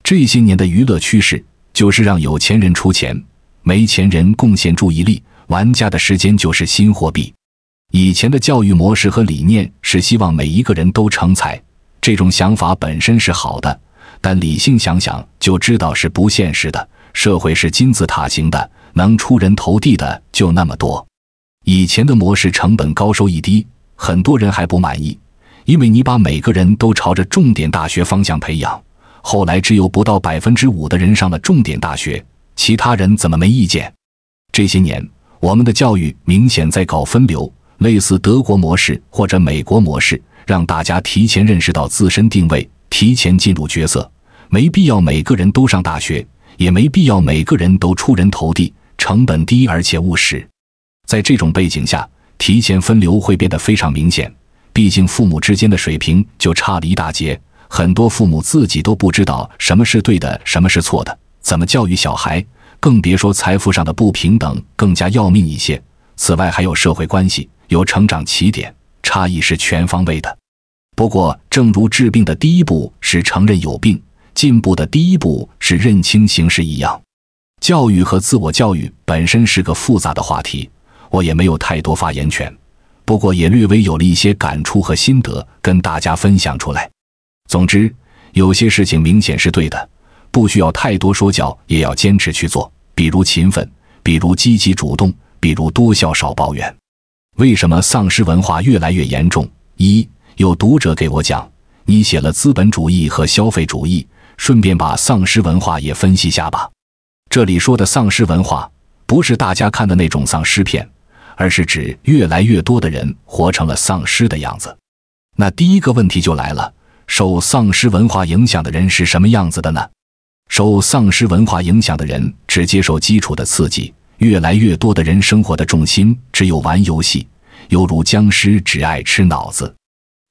这些年的娱乐趋势就是让有钱人出钱，没钱人贡献注意力。玩家的时间就是新货币。以前的教育模式和理念是希望每一个人都成才，这种想法本身是好的，但理性想想就知道是不现实的。社会是金字塔型的。能出人头地的就那么多，以前的模式成本高、收益低，很多人还不满意，因为你把每个人都朝着重点大学方向培养，后来只有不到百分之五的人上了重点大学，其他人怎么没意见？这些年，我们的教育明显在搞分流，类似德国模式或者美国模式，让大家提前认识到自身定位，提前进入角色，没必要每个人都上大学，也没必要每个人都出人头地。成本低而且务实，在这种背景下，提前分流会变得非常明显。毕竟父母之间的水平就差了一大截，很多父母自己都不知道什么是对的，什么是错的，怎么教育小孩，更别说财富上的不平等更加要命一些。此外，还有社会关系、有成长起点差异是全方位的。不过，正如治病的第一步是承认有病，进步的第一步是认清形势一样。教育和自我教育本身是个复杂的话题，我也没有太多发言权，不过也略微有了一些感触和心得，跟大家分享出来。总之，有些事情明显是对的，不需要太多说教，也要坚持去做，比如勤奋，比如积极主动，比如多笑少抱怨。为什么丧尸文化越来越严重？一有读者给我讲，你写了资本主义和消费主义，顺便把丧尸文化也分析下吧。这里说的丧尸文化，不是大家看的那种丧尸片，而是指越来越多的人活成了丧尸的样子。那第一个问题就来了：受丧尸文化影响的人是什么样子的呢？受丧尸文化影响的人只接受基础的刺激，越来越多的人生活的重心只有玩游戏，犹如僵尸只爱吃脑子。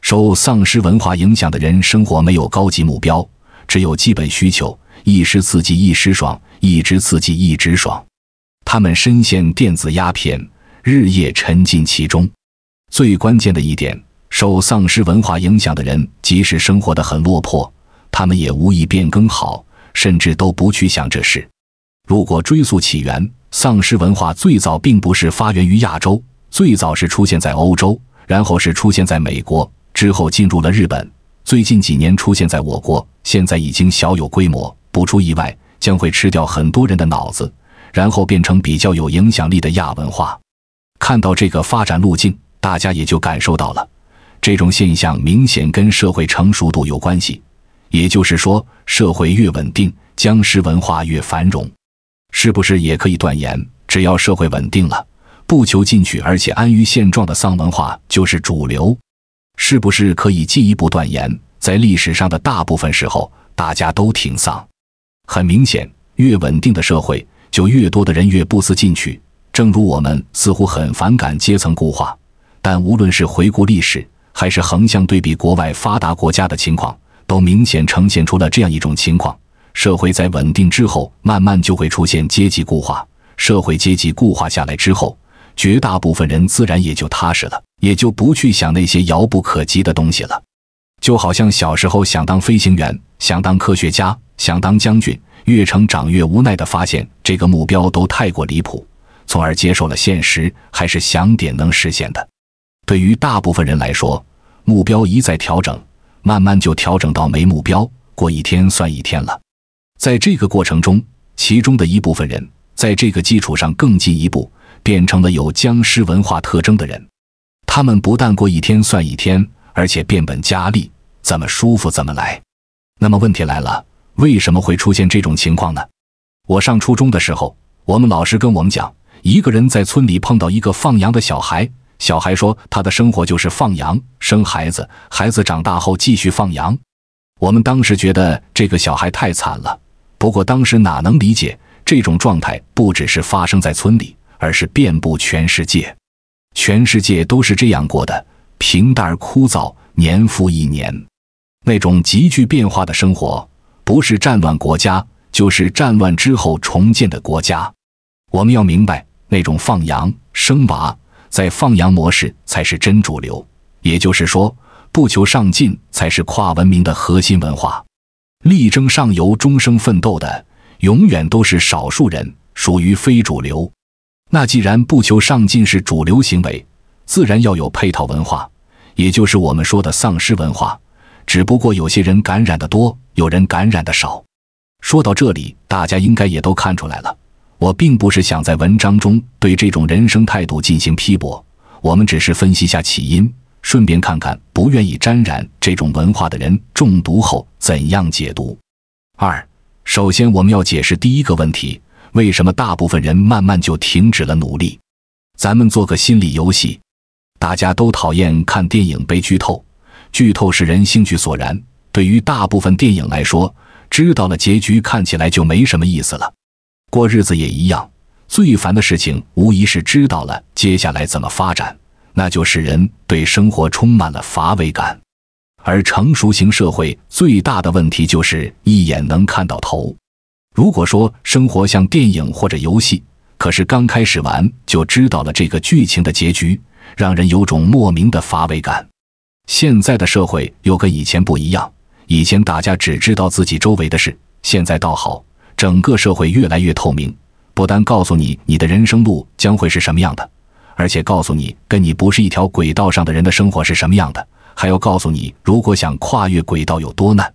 受丧尸文化影响的人生活没有高级目标，只有基本需求。一时刺激，一时爽；一直刺激，一直爽。他们深陷电子鸦片，日夜沉浸其中。最关键的一点，受丧尸文化影响的人，即使生活得很落魄，他们也无意变更好，甚至都不去想这事。如果追溯起源，丧尸文化最早并不是发源于亚洲，最早是出现在欧洲，然后是出现在美国，之后进入了日本，最近几年出现在我国，现在已经小有规模。不出意外，将会吃掉很多人的脑子，然后变成比较有影响力的亚文化。看到这个发展路径，大家也就感受到了，这种现象明显跟社会成熟度有关系。也就是说，社会越稳定，僵尸文化越繁荣。是不是也可以断言，只要社会稳定了，不求进取而且安于现状的丧文化就是主流？是不是可以进一步断言，在历史上的大部分时候，大家都挺丧？很明显，越稳定的社会，就越多的人越不思进取。正如我们似乎很反感阶层固化，但无论是回顾历史，还是横向对比国外发达国家的情况，都明显呈现出了这样一种情况：社会在稳定之后，慢慢就会出现阶级固化。社会阶级固化下来之后，绝大部分人自然也就踏实了，也就不去想那些遥不可及的东西了。就好像小时候想当飞行员，想当科学家，想当将军，越成长越无奈地发现这个目标都太过离谱，从而接受了现实，还是想点能实现的。对于大部分人来说，目标一再调整，慢慢就调整到没目标，过一天算一天了。在这个过程中，其中的一部分人在这个基础上更进一步，变成了有僵尸文化特征的人。他们不但过一天算一天。而且变本加厉，怎么舒服怎么来。那么问题来了，为什么会出现这种情况呢？我上初中的时候，我们老师跟我们讲，一个人在村里碰到一个放羊的小孩，小孩说他的生活就是放羊、生孩子，孩子长大后继续放羊。我们当时觉得这个小孩太惨了，不过当时哪能理解这种状态不只是发生在村里，而是遍布全世界，全世界都是这样过的。平淡而枯燥，年复一年。那种急剧变化的生活，不是战乱国家，就是战乱之后重建的国家。我们要明白，那种放羊生娃，在放羊模式才是真主流。也就是说，不求上进才是跨文明的核心文化。力争上游、终生奋斗的，永远都是少数人，属于非主流。那既然不求上进是主流行为，自然要有配套文化。也就是我们说的丧尸文化，只不过有些人感染的多，有人感染的少。说到这里，大家应该也都看出来了，我并不是想在文章中对这种人生态度进行批驳，我们只是分析下起因，顺便看看不愿意沾染这种文化的人中毒后怎样解毒。二，首先我们要解释第一个问题：为什么大部分人慢慢就停止了努力？咱们做个心理游戏。大家都讨厌看电影被剧透，剧透使人兴趣索然。对于大部分电影来说，知道了结局，看起来就没什么意思了。过日子也一样，最烦的事情无疑是知道了接下来怎么发展，那就使人对生活充满了乏味感。而成熟型社会最大的问题就是一眼能看到头。如果说生活像电影或者游戏，可是刚开始玩就知道了这个剧情的结局。让人有种莫名的乏味感。现在的社会又跟以前不一样，以前大家只知道自己周围的事，现在倒好，整个社会越来越透明，不单告诉你你的人生路将会是什么样的，而且告诉你跟你不是一条轨道上的人的生活是什么样的，还要告诉你如果想跨越轨道有多难。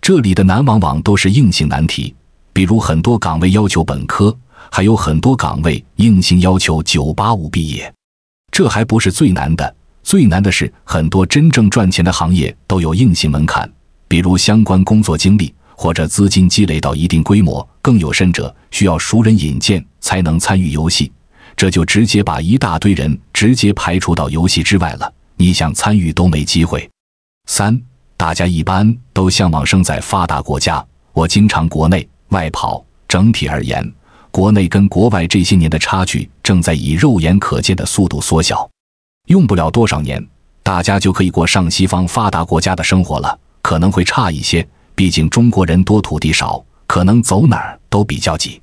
这里的难往往都是硬性难题，比如很多岗位要求本科，还有很多岗位硬性要求985毕业。这还不是最难的，最难的是很多真正赚钱的行业都有硬性门槛，比如相关工作经历或者资金积累到一定规模，更有甚者需要熟人引荐才能参与游戏，这就直接把一大堆人直接排除到游戏之外了，你想参与都没机会。三，大家一般都向往生在发达国家，我经常国内外跑，整体而言。国内跟国外这些年的差距正在以肉眼可见的速度缩小，用不了多少年，大家就可以过上西方发达国家的生活了。可能会差一些，毕竟中国人多土地少，可能走哪儿都比较挤。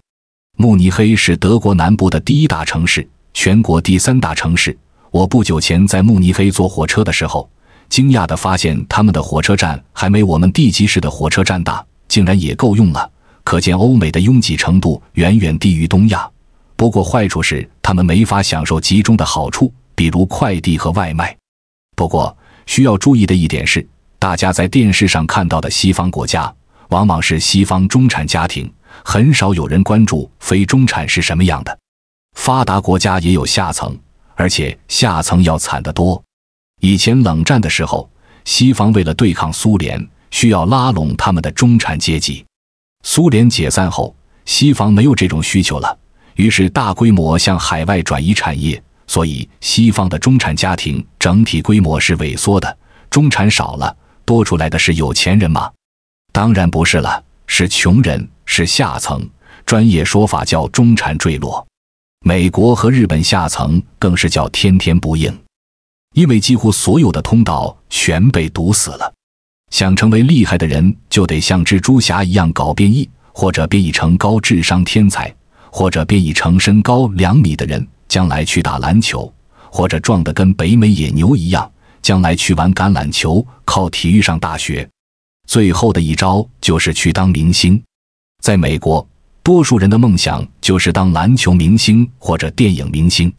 慕尼黑是德国南部的第一大城市，全国第三大城市。我不久前在慕尼黑坐火车的时候，惊讶地发现他们的火车站还没我们地级市的火车站大，竟然也够用了。可见欧美的拥挤程度远远低于东亚。不过坏处是他们没法享受集中的好处，比如快递和外卖。不过需要注意的一点是，大家在电视上看到的西方国家往往是西方中产家庭，很少有人关注非中产是什么样的。发达国家也有下层，而且下层要惨得多。以前冷战的时候，西方为了对抗苏联，需要拉拢他们的中产阶级。苏联解散后，西方没有这种需求了，于是大规模向海外转移产业，所以西方的中产家庭整体规模是萎缩的。中产少了，多出来的是有钱人吗？当然不是了，是穷人，是下层。专业说法叫中产坠落。美国和日本下层更是叫天天不应，因为几乎所有的通道全被堵死了。想成为厉害的人，就得像蜘蛛侠一样搞变异，或者变异成高智商天才，或者变异成身高两米的人，将来去打篮球，或者壮得跟北美野牛一样，将来去玩橄榄球，靠体育上大学。最后的一招就是去当明星。在美国，多数人的梦想就是当篮球明星或者电影明星。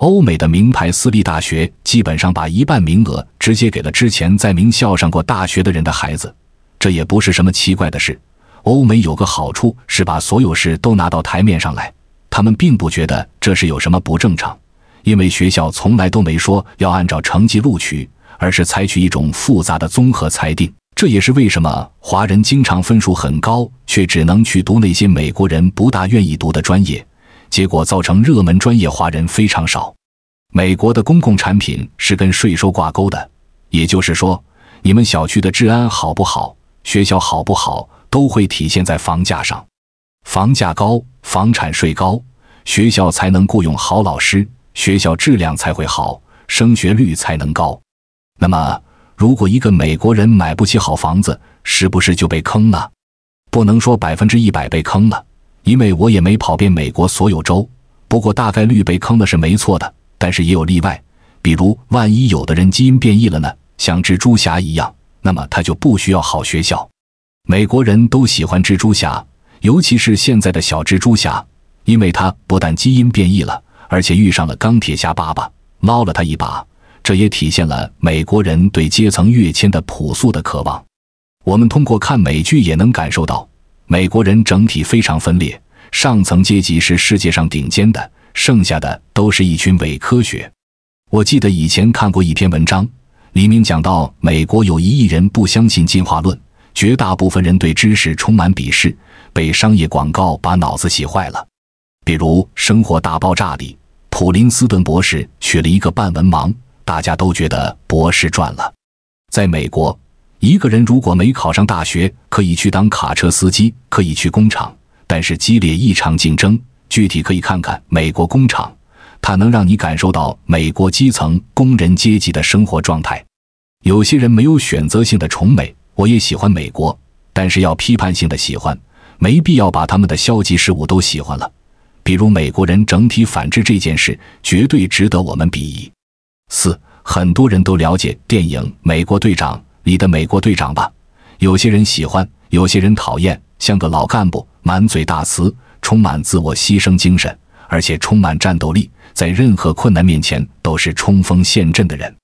欧美的名牌私立大学基本上把一半名额直接给了之前在名校上过大学的人的孩子，这也不是什么奇怪的事。欧美有个好处是把所有事都拿到台面上来，他们并不觉得这是有什么不正常，因为学校从来都没说要按照成绩录取，而是采取一种复杂的综合裁定。这也是为什么华人经常分数很高，却只能去读那些美国人不大愿意读的专业。结果造成热门专业华人非常少。美国的公共产品是跟税收挂钩的，也就是说，你们小区的治安好不好，学校好不好，都会体现在房价上。房价高，房产税高，学校才能雇佣好老师，学校质量才会好，升学率才能高。那么，如果一个美国人买不起好房子，是不是就被坑了？不能说百分之一百被坑了。因为我也没跑遍美国所有州，不过大概率被坑了是没错的，但是也有例外，比如万一有的人基因变异了呢，像蜘蛛侠一样，那么他就不需要好学校。美国人都喜欢蜘蛛侠，尤其是现在的小蜘蛛侠，因为他不但基因变异了，而且遇上了钢铁侠爸爸捞了他一把，这也体现了美国人对阶层跃迁的朴素的渴望。我们通过看美剧也能感受到。美国人整体非常分裂，上层阶级是世界上顶尖的，剩下的都是一群伪科学。我记得以前看过一篇文章，里面讲到美国有一亿人不相信进化论，绝大部分人对知识充满鄙视，被商业广告把脑子洗坏了。比如《生活大爆炸》里，普林斯顿博士娶了一个半文盲，大家都觉得博士赚了。在美国。一个人如果没考上大学，可以去当卡车司机，可以去工厂，但是激烈异常竞争。具体可以看看美国工厂，它能让你感受到美国基层工人阶级的生活状态。有些人没有选择性的崇美，我也喜欢美国，但是要批判性的喜欢，没必要把他们的消极事物都喜欢了。比如美国人整体反制这件事，绝对值得我们鄙夷。四，很多人都了解电影《美国队长》。你的美国队长吧，有些人喜欢，有些人讨厌。像个老干部，满嘴大词，充满自我牺牲精神，而且充满战斗力，在任何困难面前都是冲锋陷阵的人。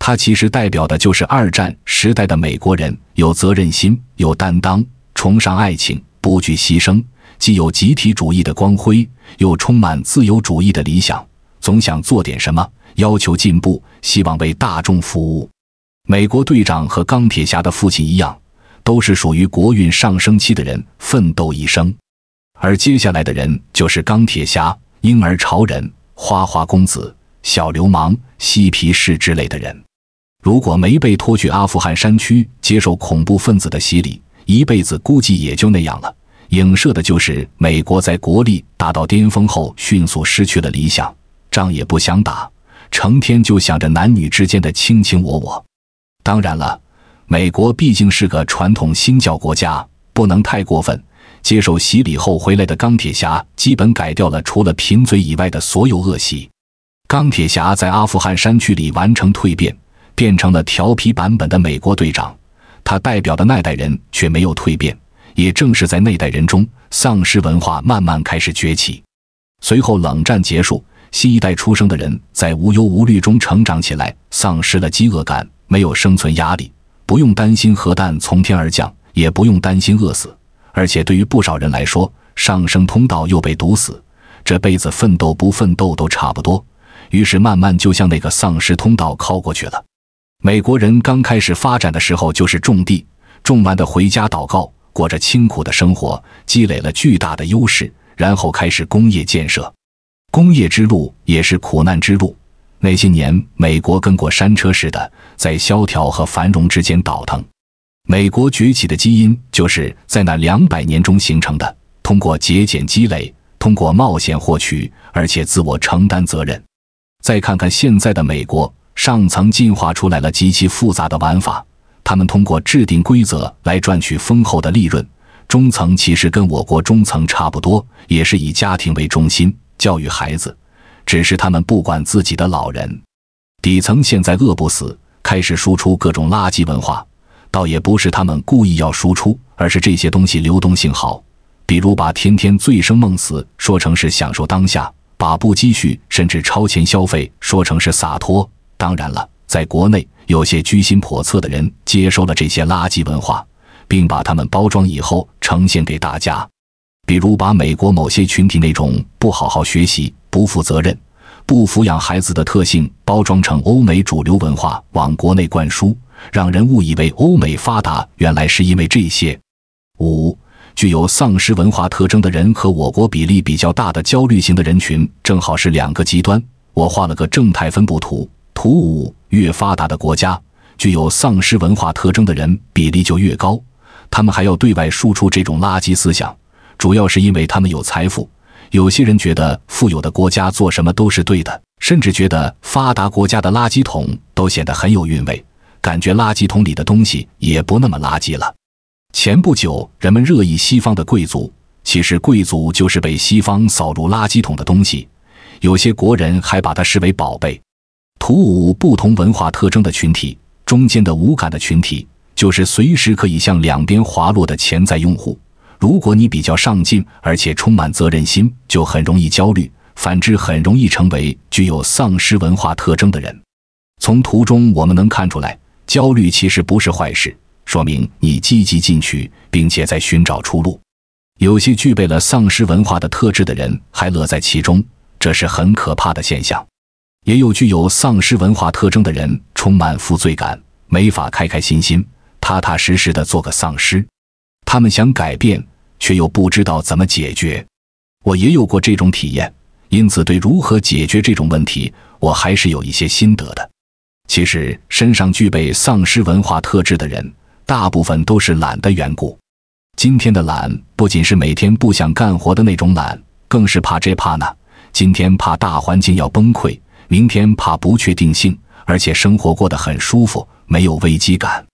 他其实代表的就是二战时代的美国人，有责任心，有担当，崇尚爱情，不惧牺牲，既有集体主义的光辉，又充满自由主义的理想，总想做点什么，要求进步，希望为大众服务。美国队长和钢铁侠的父亲一样，都是属于国运上升期的人，奋斗一生；而接下来的人就是钢铁侠、婴儿潮人、花花公子、小流氓、嬉皮士之类的人。如果没被拖去阿富汗山区接受恐怖分子的洗礼，一辈子估计也就那样了。影射的就是美国在国力达到巅峰后，迅速失去了理想，仗也不想打，成天就想着男女之间的卿卿我我。当然了，美国毕竟是个传统新教国家，不能太过分。接受洗礼后回来的钢铁侠，基本改掉了除了贫嘴以外的所有恶习。钢铁侠在阿富汗山区里完成蜕变，变成了调皮版本的美国队长。他代表的那代人却没有蜕变，也正是在那代人中，丧尸文化慢慢开始崛起。随后冷战结束，新一代出生的人在无忧无虑中成长起来，丧失了饥饿感。没有生存压力，不用担心核弹从天而降，也不用担心饿死。而且对于不少人来说，上升通道又被堵死，这辈子奋斗不奋斗都差不多。于是慢慢就向那个丧尸通道靠过去了。美国人刚开始发展的时候就是种地，种完的回家祷告，过着清苦的生活，积累了巨大的优势，然后开始工业建设。工业之路也是苦难之路。那些年，美国跟过山车似的。在萧条和繁荣之间倒腾，美国崛起的基因就是在那两百年中形成的，通过节俭积累，通过冒险获取，而且自我承担责任。再看看现在的美国，上层进化出来了极其复杂的玩法，他们通过制定规则来赚取丰厚的利润。中层其实跟我国中层差不多，也是以家庭为中心教育孩子，只是他们不管自己的老人。底层现在饿不死。开始输出各种垃圾文化，倒也不是他们故意要输出，而是这些东西流动性好。比如把天天醉生梦死说成是享受当下，把不积蓄甚至超前消费说成是洒脱。当然了，在国内有些居心叵测的人接收了这些垃圾文化，并把它们包装以后呈现给大家。比如把美国某些群体那种不好好学习、不负责任。不抚养孩子的特性包装成欧美主流文化，往国内灌输，让人误以为欧美发达，原来是因为这些。五具有丧失文化特征的人和我国比例比较大的焦虑型的人群，正好是两个极端。我画了个正态分布图，图五越发达的国家，具有丧失文化特征的人比例就越高。他们还要对外输出这种垃圾思想，主要是因为他们有财富。有些人觉得富有的国家做什么都是对的，甚至觉得发达国家的垃圾桶都显得很有韵味，感觉垃圾桶里的东西也不那么垃圾了。前不久，人们热议西方的贵族，其实贵族就是被西方扫入垃圾桶的东西。有些国人还把它视为宝贝。图五，不同文化特征的群体中间的无感的群体，就是随时可以向两边滑落的潜在用户。如果你比较上进，而且充满责任心，就很容易焦虑；反之，很容易成为具有丧尸文化特征的人。从图中我们能看出来，焦虑其实不是坏事，说明你积极进取，并且在寻找出路。有些具备了丧尸文化的特质的人还乐在其中，这是很可怕的现象。也有具有丧尸文化特征的人充满负罪感，没法开开心心、踏踏实实地做个丧尸。他们想改变，却又不知道怎么解决。我也有过这种体验，因此对如何解决这种问题，我还是有一些心得的。其实，身上具备丧失文化特质的人，大部分都是懒的缘故。今天的懒，不仅是每天不想干活的那种懒，更是怕这怕那。今天怕大环境要崩溃，明天怕不确定性，而且生活过得很舒服，没有危机感。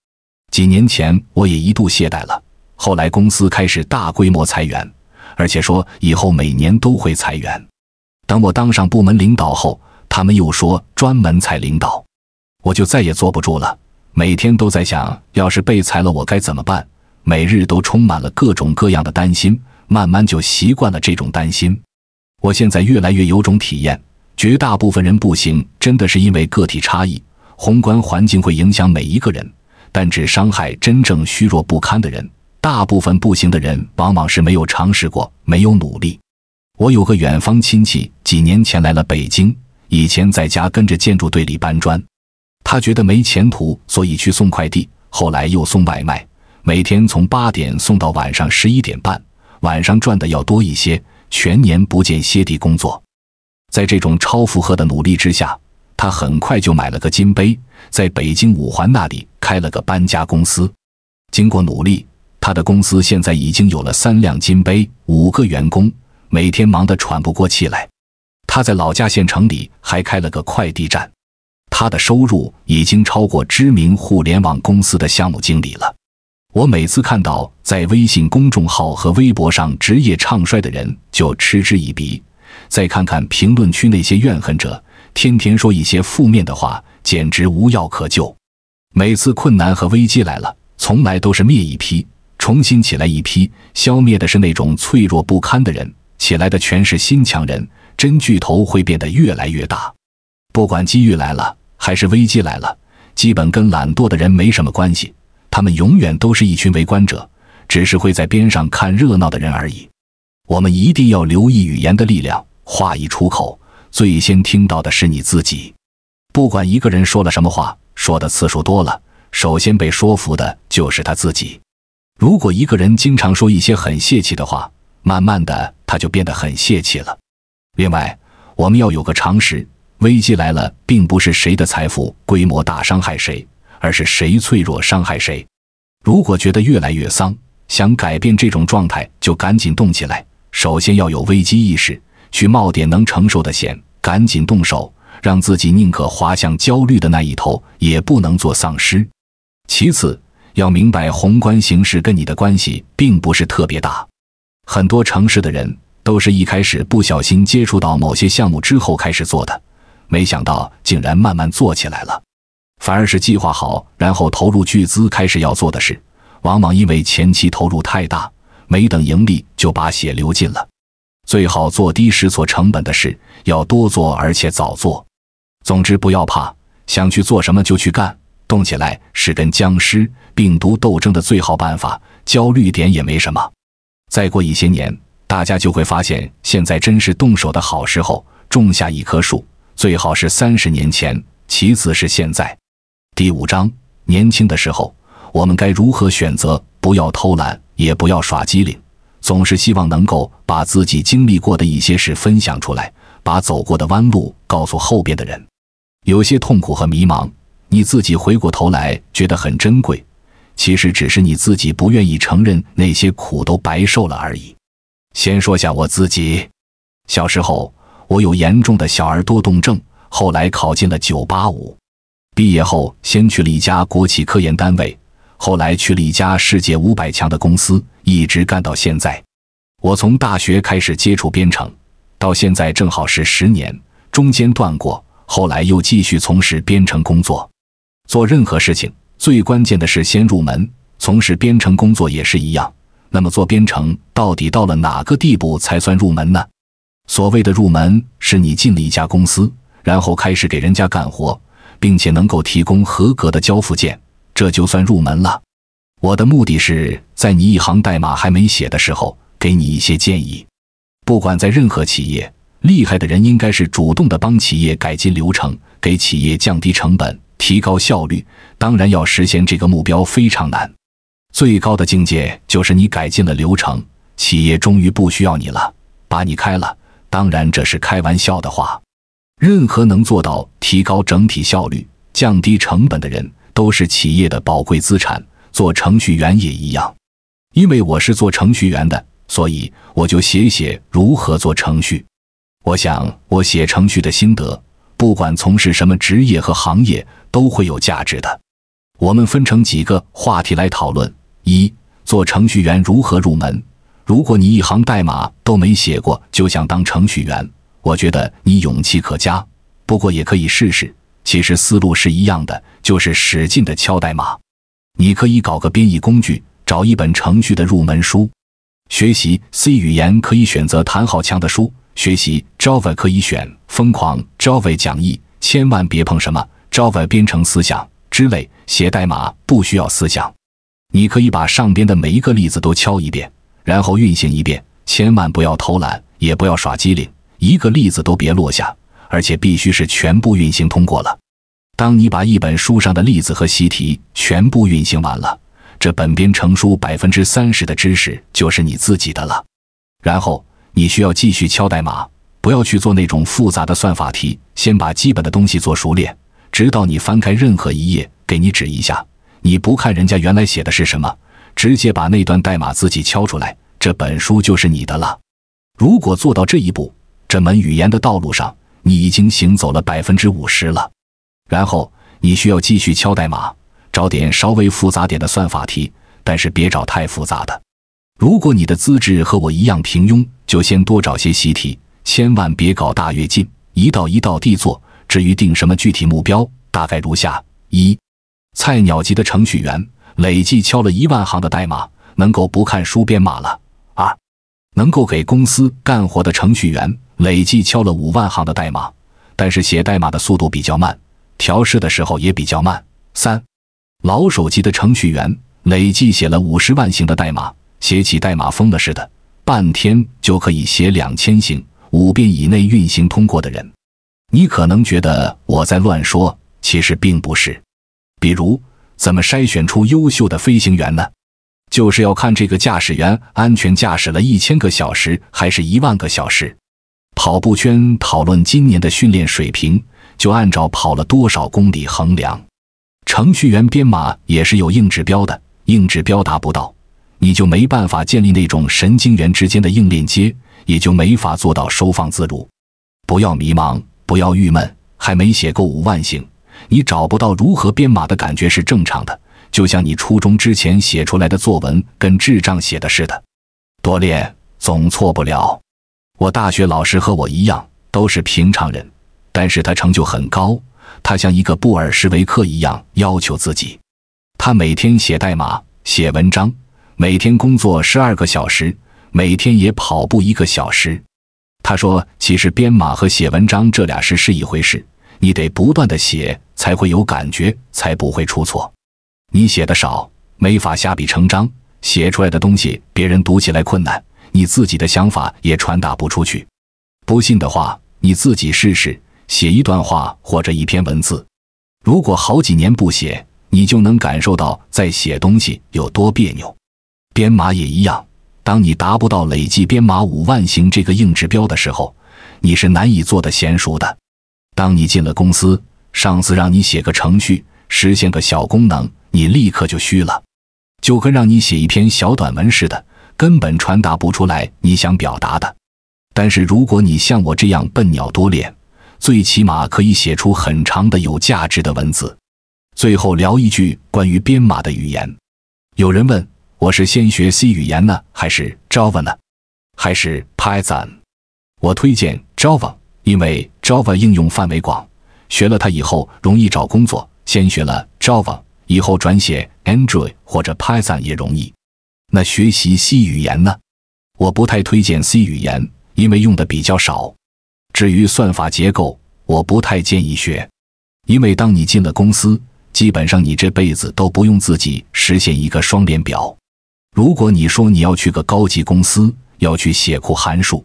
几年前，我也一度懈怠了。后来公司开始大规模裁员，而且说以后每年都会裁员。等我当上部门领导后，他们又说专门裁领导，我就再也坐不住了。每天都在想，要是被裁了我该怎么办？每日都充满了各种各样的担心，慢慢就习惯了这种担心。我现在越来越有种体验：绝大部分人不行，真的是因为个体差异。宏观环境会影响每一个人，但只伤害真正虚弱不堪的人。大部分不行的人，往往是没有尝试过，没有努力。我有个远方亲戚，几年前来了北京，以前在家跟着建筑队里搬砖，他觉得没前途，所以去送快递，后来又送外卖，每天从八点送到晚上十一点半，晚上赚的要多一些，全年不见歇地工作。在这种超负荷的努力之下，他很快就买了个金杯，在北京五环那里开了个搬家公司。经过努力。他的公司现在已经有了三辆金杯，五个员工，每天忙得喘不过气来。他在老家县城里还开了个快递站，他的收入已经超过知名互联网公司的项目经理了。我每次看到在微信公众号和微博上职业唱衰的人，就嗤之以鼻。再看看评论区那些怨恨者，天天说一些负面的话，简直无药可救。每次困难和危机来了，从来都是灭一批。重新起来一批，消灭的是那种脆弱不堪的人，起来的全是新强人，真巨头会变得越来越大。不管机遇来了还是危机来了，基本跟懒惰的人没什么关系，他们永远都是一群围观者，只是会在边上看热闹的人而已。我们一定要留意语言的力量，话一出口，最先听到的是你自己。不管一个人说了什么话，说的次数多了，首先被说服的就是他自己。如果一个人经常说一些很泄气的话，慢慢的他就变得很泄气了。另外，我们要有个常识：危机来了，并不是谁的财富规模大伤害谁，而是谁脆弱伤害谁。如果觉得越来越丧，想改变这种状态，就赶紧动起来。首先要有危机意识，去冒点能承受的险，赶紧动手，让自己宁可滑向焦虑的那一头，也不能做丧尸。其次。要明白，宏观形势跟你的关系并不是特别大。很多城市的人都是一开始不小心接触到某些项目之后开始做的，没想到竟然慢慢做起来了。反而是计划好，然后投入巨资开始要做的事，往往因为前期投入太大，没等盈利就把血流尽了。最好做低试错成本的事，要多做而且早做。总之，不要怕，想去做什么就去干，动起来是跟僵尸。病毒斗争的最好办法，焦虑点也没什么。再过一些年，大家就会发现，现在真是动手的好时候。种下一棵树，最好是三十年前，其次是现在。第五章：年轻的时候，我们该如何选择？不要偷懒，也不要耍机灵，总是希望能够把自己经历过的一些事分享出来，把走过的弯路告诉后边的人。有些痛苦和迷茫，你自己回过头来觉得很珍贵。其实只是你自己不愿意承认那些苦都白受了而已。先说下我自己，小时候我有严重的小儿多动症，后来考进了九八五，毕业后先去了一家国企科研单位，后来去了一家世界五百强的公司，一直干到现在。我从大学开始接触编程，到现在正好是十年，中间断过，后来又继续从事编程工作。做任何事情。最关键的是先入门，从事编程工作也是一样。那么做编程到底到了哪个地步才算入门呢？所谓的入门，是你进了一家公司，然后开始给人家干活，并且能够提供合格的交付件，这就算入门了。我的目的是在你一行代码还没写的时候，给你一些建议。不管在任何企业，厉害的人应该是主动的帮企业改进流程，给企业降低成本。提高效率，当然要实现这个目标非常难。最高的境界就是你改进了流程，企业终于不需要你了，把你开了。当然这是开玩笑的话。任何能做到提高整体效率、降低成本的人都是企业的宝贵资产。做程序员也一样，因为我是做程序员的，所以我就写写如何做程序。我想我写程序的心得，不管从事什么职业和行业。都会有价值的。我们分成几个话题来讨论：一、做程序员如何入门？如果你一行代码都没写过就想当程序员，我觉得你勇气可嘉。不过也可以试试，其实思路是一样的，就是使劲的敲代码。你可以搞个编译工具，找一本程序的入门书，学习 C 语言可以选择谭浩强的书，学习 Java 可以选《疯狂 Java 讲义》，千万别碰什么。Java 编程思想之类写代码不需要思想，你可以把上边的每一个例子都敲一遍，然后运行一遍，千万不要偷懒，也不要耍机灵，一个例子都别落下，而且必须是全部运行通过了。当你把一本书上的例子和习题全部运行完了，这本编程书百分之三十的知识就是你自己的了。然后你需要继续敲代码，不要去做那种复杂的算法题，先把基本的东西做熟练。直到你翻开任何一页，给你指一下，你不看人家原来写的是什么，直接把那段代码自己敲出来，这本书就是你的了。如果做到这一步，这门语言的道路上，你已经行走了百分之五十了。然后你需要继续敲代码，找点稍微复杂点的算法题，但是别找太复杂的。如果你的资质和我一样平庸，就先多找些习题，千万别搞大跃进，一道一道地做。至于定什么具体目标，大概如下：一、菜鸟级的程序员累计敲了一万行的代码，能够不看书编码了；二、能够给公司干活的程序员累计敲了五万行的代码，但是写代码的速度比较慢，调试的时候也比较慢；三、老手级的程序员累计写了五十万行的代码，写起代码疯了似的，半天就可以写两千行，五遍以内运行通过的人。你可能觉得我在乱说，其实并不是。比如，怎么筛选出优秀的飞行员呢？就是要看这个驾驶员安全驾驶了一千个小时还是一万个小时。跑步圈讨论今年的训练水平，就按照跑了多少公里衡量。程序员编码也是有硬指标的，硬指标达不到，你就没办法建立那种神经元之间的硬链接，也就没法做到收放自如。不要迷茫。不要郁闷，还没写够五万行，你找不到如何编码的感觉是正常的。就像你初中之前写出来的作文跟智障写的似的，多练总错不了。我大学老师和我一样都是平常人，但是他成就很高。他像一个布尔什维克一样要求自己，他每天写代码、写文章，每天工作十二个小时，每天也跑步一个小时。他说：“其实编码和写文章这俩事是一回事，你得不断的写才会有感觉，才不会出错。你写的少，没法下笔成章，写出来的东西别人读起来困难，你自己的想法也传达不出去。不信的话，你自己试试写一段话或者一篇文字。如果好几年不写，你就能感受到在写东西有多别扭。编码也一样。”当你达不到累计编码五万行这个硬指标的时候，你是难以做的娴熟的。当你进了公司，上司让你写个程序，实现个小功能，你立刻就虚了，就跟让你写一篇小短文似的，根本传达不出来你想表达的。但是如果你像我这样笨鸟多练，最起码可以写出很长的有价值的文字。最后聊一句关于编码的语言，有人问。我是先学 C 语言呢，还是 Java 呢，还是 Python？我推荐 Java，因为 Java 应用范围广，学了它以后容易找工作。先学了 Java，以后转写 Android 或者 Python 也容易。那学习 C 语言呢？我不太推荐 C 语言，因为用的比较少。至于算法结构，我不太建议学，因为当你进了公司，基本上你这辈子都不用自己实现一个双联表。如果你说你要去个高级公司，要去写库函数，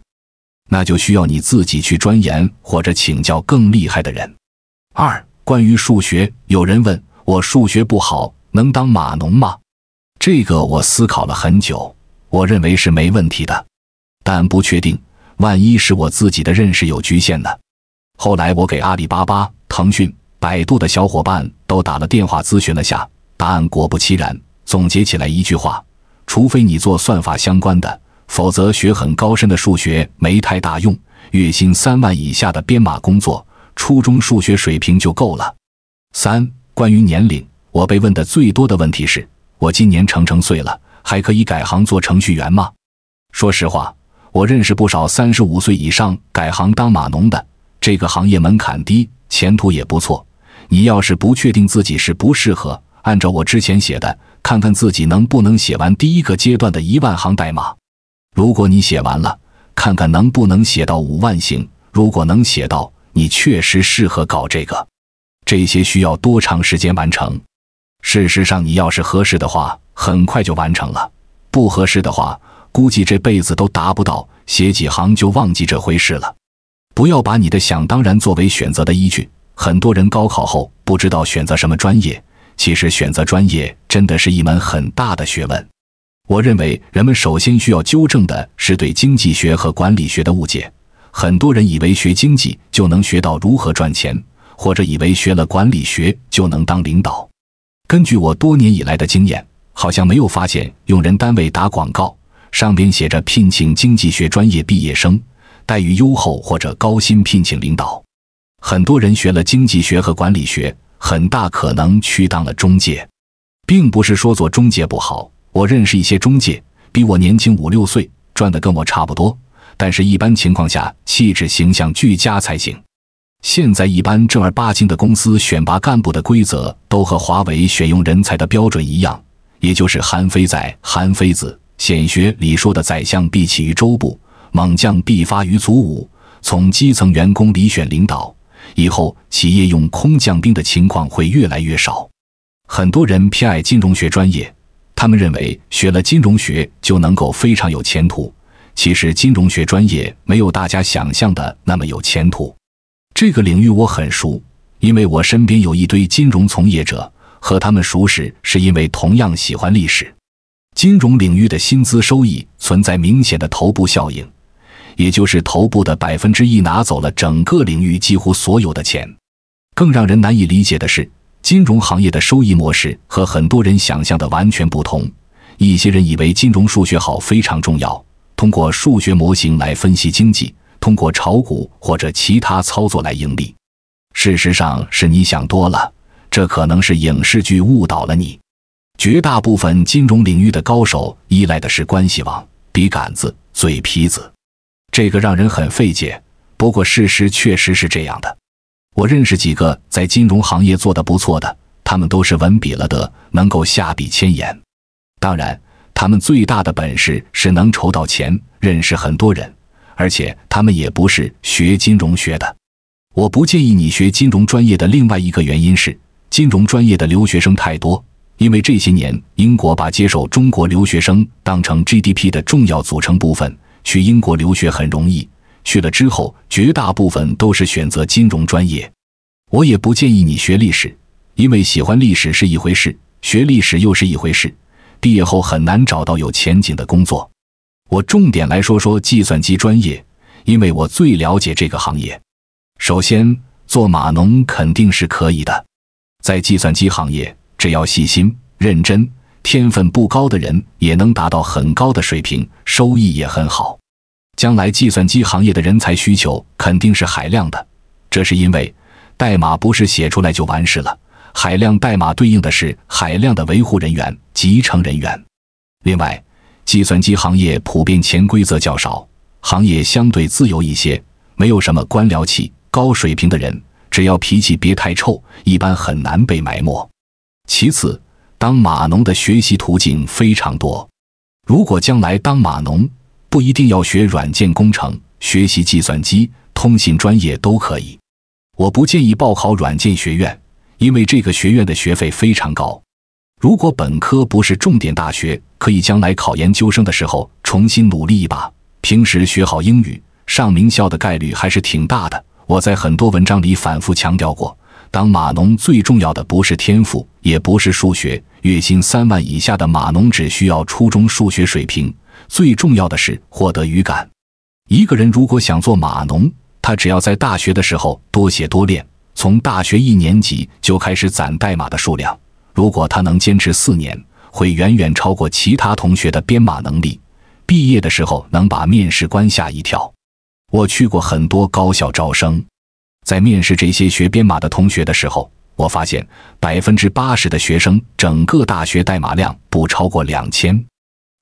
那就需要你自己去钻研或者请教更厉害的人。二、关于数学，有人问我数学不好能当码农吗？这个我思考了很久，我认为是没问题的，但不确定，万一是我自己的认识有局限呢？后来我给阿里巴巴、腾讯、百度的小伙伴都打了电话咨询了下，答案果不其然，总结起来一句话。除非你做算法相关的，否则学很高深的数学没太大用。月薪三万以下的编码工作，初中数学水平就够了。三、关于年龄，我被问的最多的问题是：我今年成成岁了，还可以改行做程序员吗？说实话，我认识不少三十五岁以上改行当码农的，这个行业门槛低，前途也不错。你要是不确定自己是不适合，按照我之前写的。看看自己能不能写完第一个阶段的一万行代码，如果你写完了，看看能不能写到五万行。如果能写到，你确实适合搞这个。这些需要多长时间完成？事实上，你要是合适的话，很快就完成了；不合适的话，估计这辈子都达不到。写几行就忘记这回事了。不要把你的想当然作为选择的依据。很多人高考后不知道选择什么专业。其实选择专业真的是一门很大的学问。我认为，人们首先需要纠正的是对经济学和管理学的误解。很多人以为学经济就能学到如何赚钱，或者以为学了管理学就能当领导。根据我多年以来的经验，好像没有发现用人单位打广告上边写着聘请经济学专业毕业生，待遇优厚或者高薪聘请领导。很多人学了经济学和管理学。很大可能去当了中介，并不是说做中介不好。我认识一些中介，比我年轻五六岁，赚的跟我差不多，但是，一般情况下，气质形象俱佳才行。现在，一般正儿八经的公司选拔干部的规则，都和华为选用人才的标准一样，也就是《韩非子》《韩非子·显学》里说的：“宰相必起于周部，猛将必发于卒伍。”从基层员工里选领导。以后，企业用空降兵的情况会越来越少。很多人偏爱金融学专业，他们认为学了金融学就能够非常有前途。其实，金融学专业没有大家想象的那么有前途。这个领域我很熟，因为我身边有一堆金融从业者，和他们熟识是因为同样喜欢历史。金融领域的薪资收益存在明显的头部效应。也就是头部的百分之一拿走了整个领域几乎所有的钱。更让人难以理解的是，金融行业的收益模式和很多人想象的完全不同。一些人以为金融数学好非常重要，通过数学模型来分析经济，通过炒股或者其他操作来盈利。事实上是你想多了，这可能是影视剧误导了你。绝大部分金融领域的高手依赖的是关系网、笔杆子、嘴皮子。这个让人很费解，不过事实确实是这样的。我认识几个在金融行业做得不错的，他们都是文笔了得，能够下笔千言。当然，他们最大的本事是能筹到钱，认识很多人，而且他们也不是学金融学的。我不建议你学金融专业的另外一个原因是，金融专业的留学生太多，因为这些年英国把接受中国留学生当成 GDP 的重要组成部分。去英国留学很容易，去了之后绝大部分都是选择金融专业。我也不建议你学历史，因为喜欢历史是一回事，学历史又是一回事，毕业后很难找到有前景的工作。我重点来说说计算机专业，因为我最了解这个行业。首先，做码农肯定是可以的，在计算机行业，只要细心、认真。天分不高的人也能达到很高的水平，收益也很好。将来计算机行业的人才需求肯定是海量的，这是因为代码不是写出来就完事了，海量代码对应的是海量的维护人员、集成人员。另外，计算机行业普遍潜规则较少，行业相对自由一些，没有什么官僚气。高水平的人只要脾气别太臭，一般很难被埋没。其次。当码农的学习途径非常多，如果将来当码农，不一定要学软件工程，学习计算机、通信专业都可以。我不建议报考软件学院，因为这个学院的学费非常高。如果本科不是重点大学，可以将来考研究生的时候重新努力一把。平时学好英语，上名校的概率还是挺大的。我在很多文章里反复强调过。当码农最重要的不是天赋，也不是数学，月薪三万以下的码农只需要初中数学水平。最重要的是获得语感。一个人如果想做码农，他只要在大学的时候多写多练，从大学一年级就开始攒代码的数量。如果他能坚持四年，会远远超过其他同学的编码能力。毕业的时候能把面试官吓一跳。我去过很多高校招生。在面试这些学编码的同学的时候，我发现百分之八十的学生整个大学代码量不超过两千，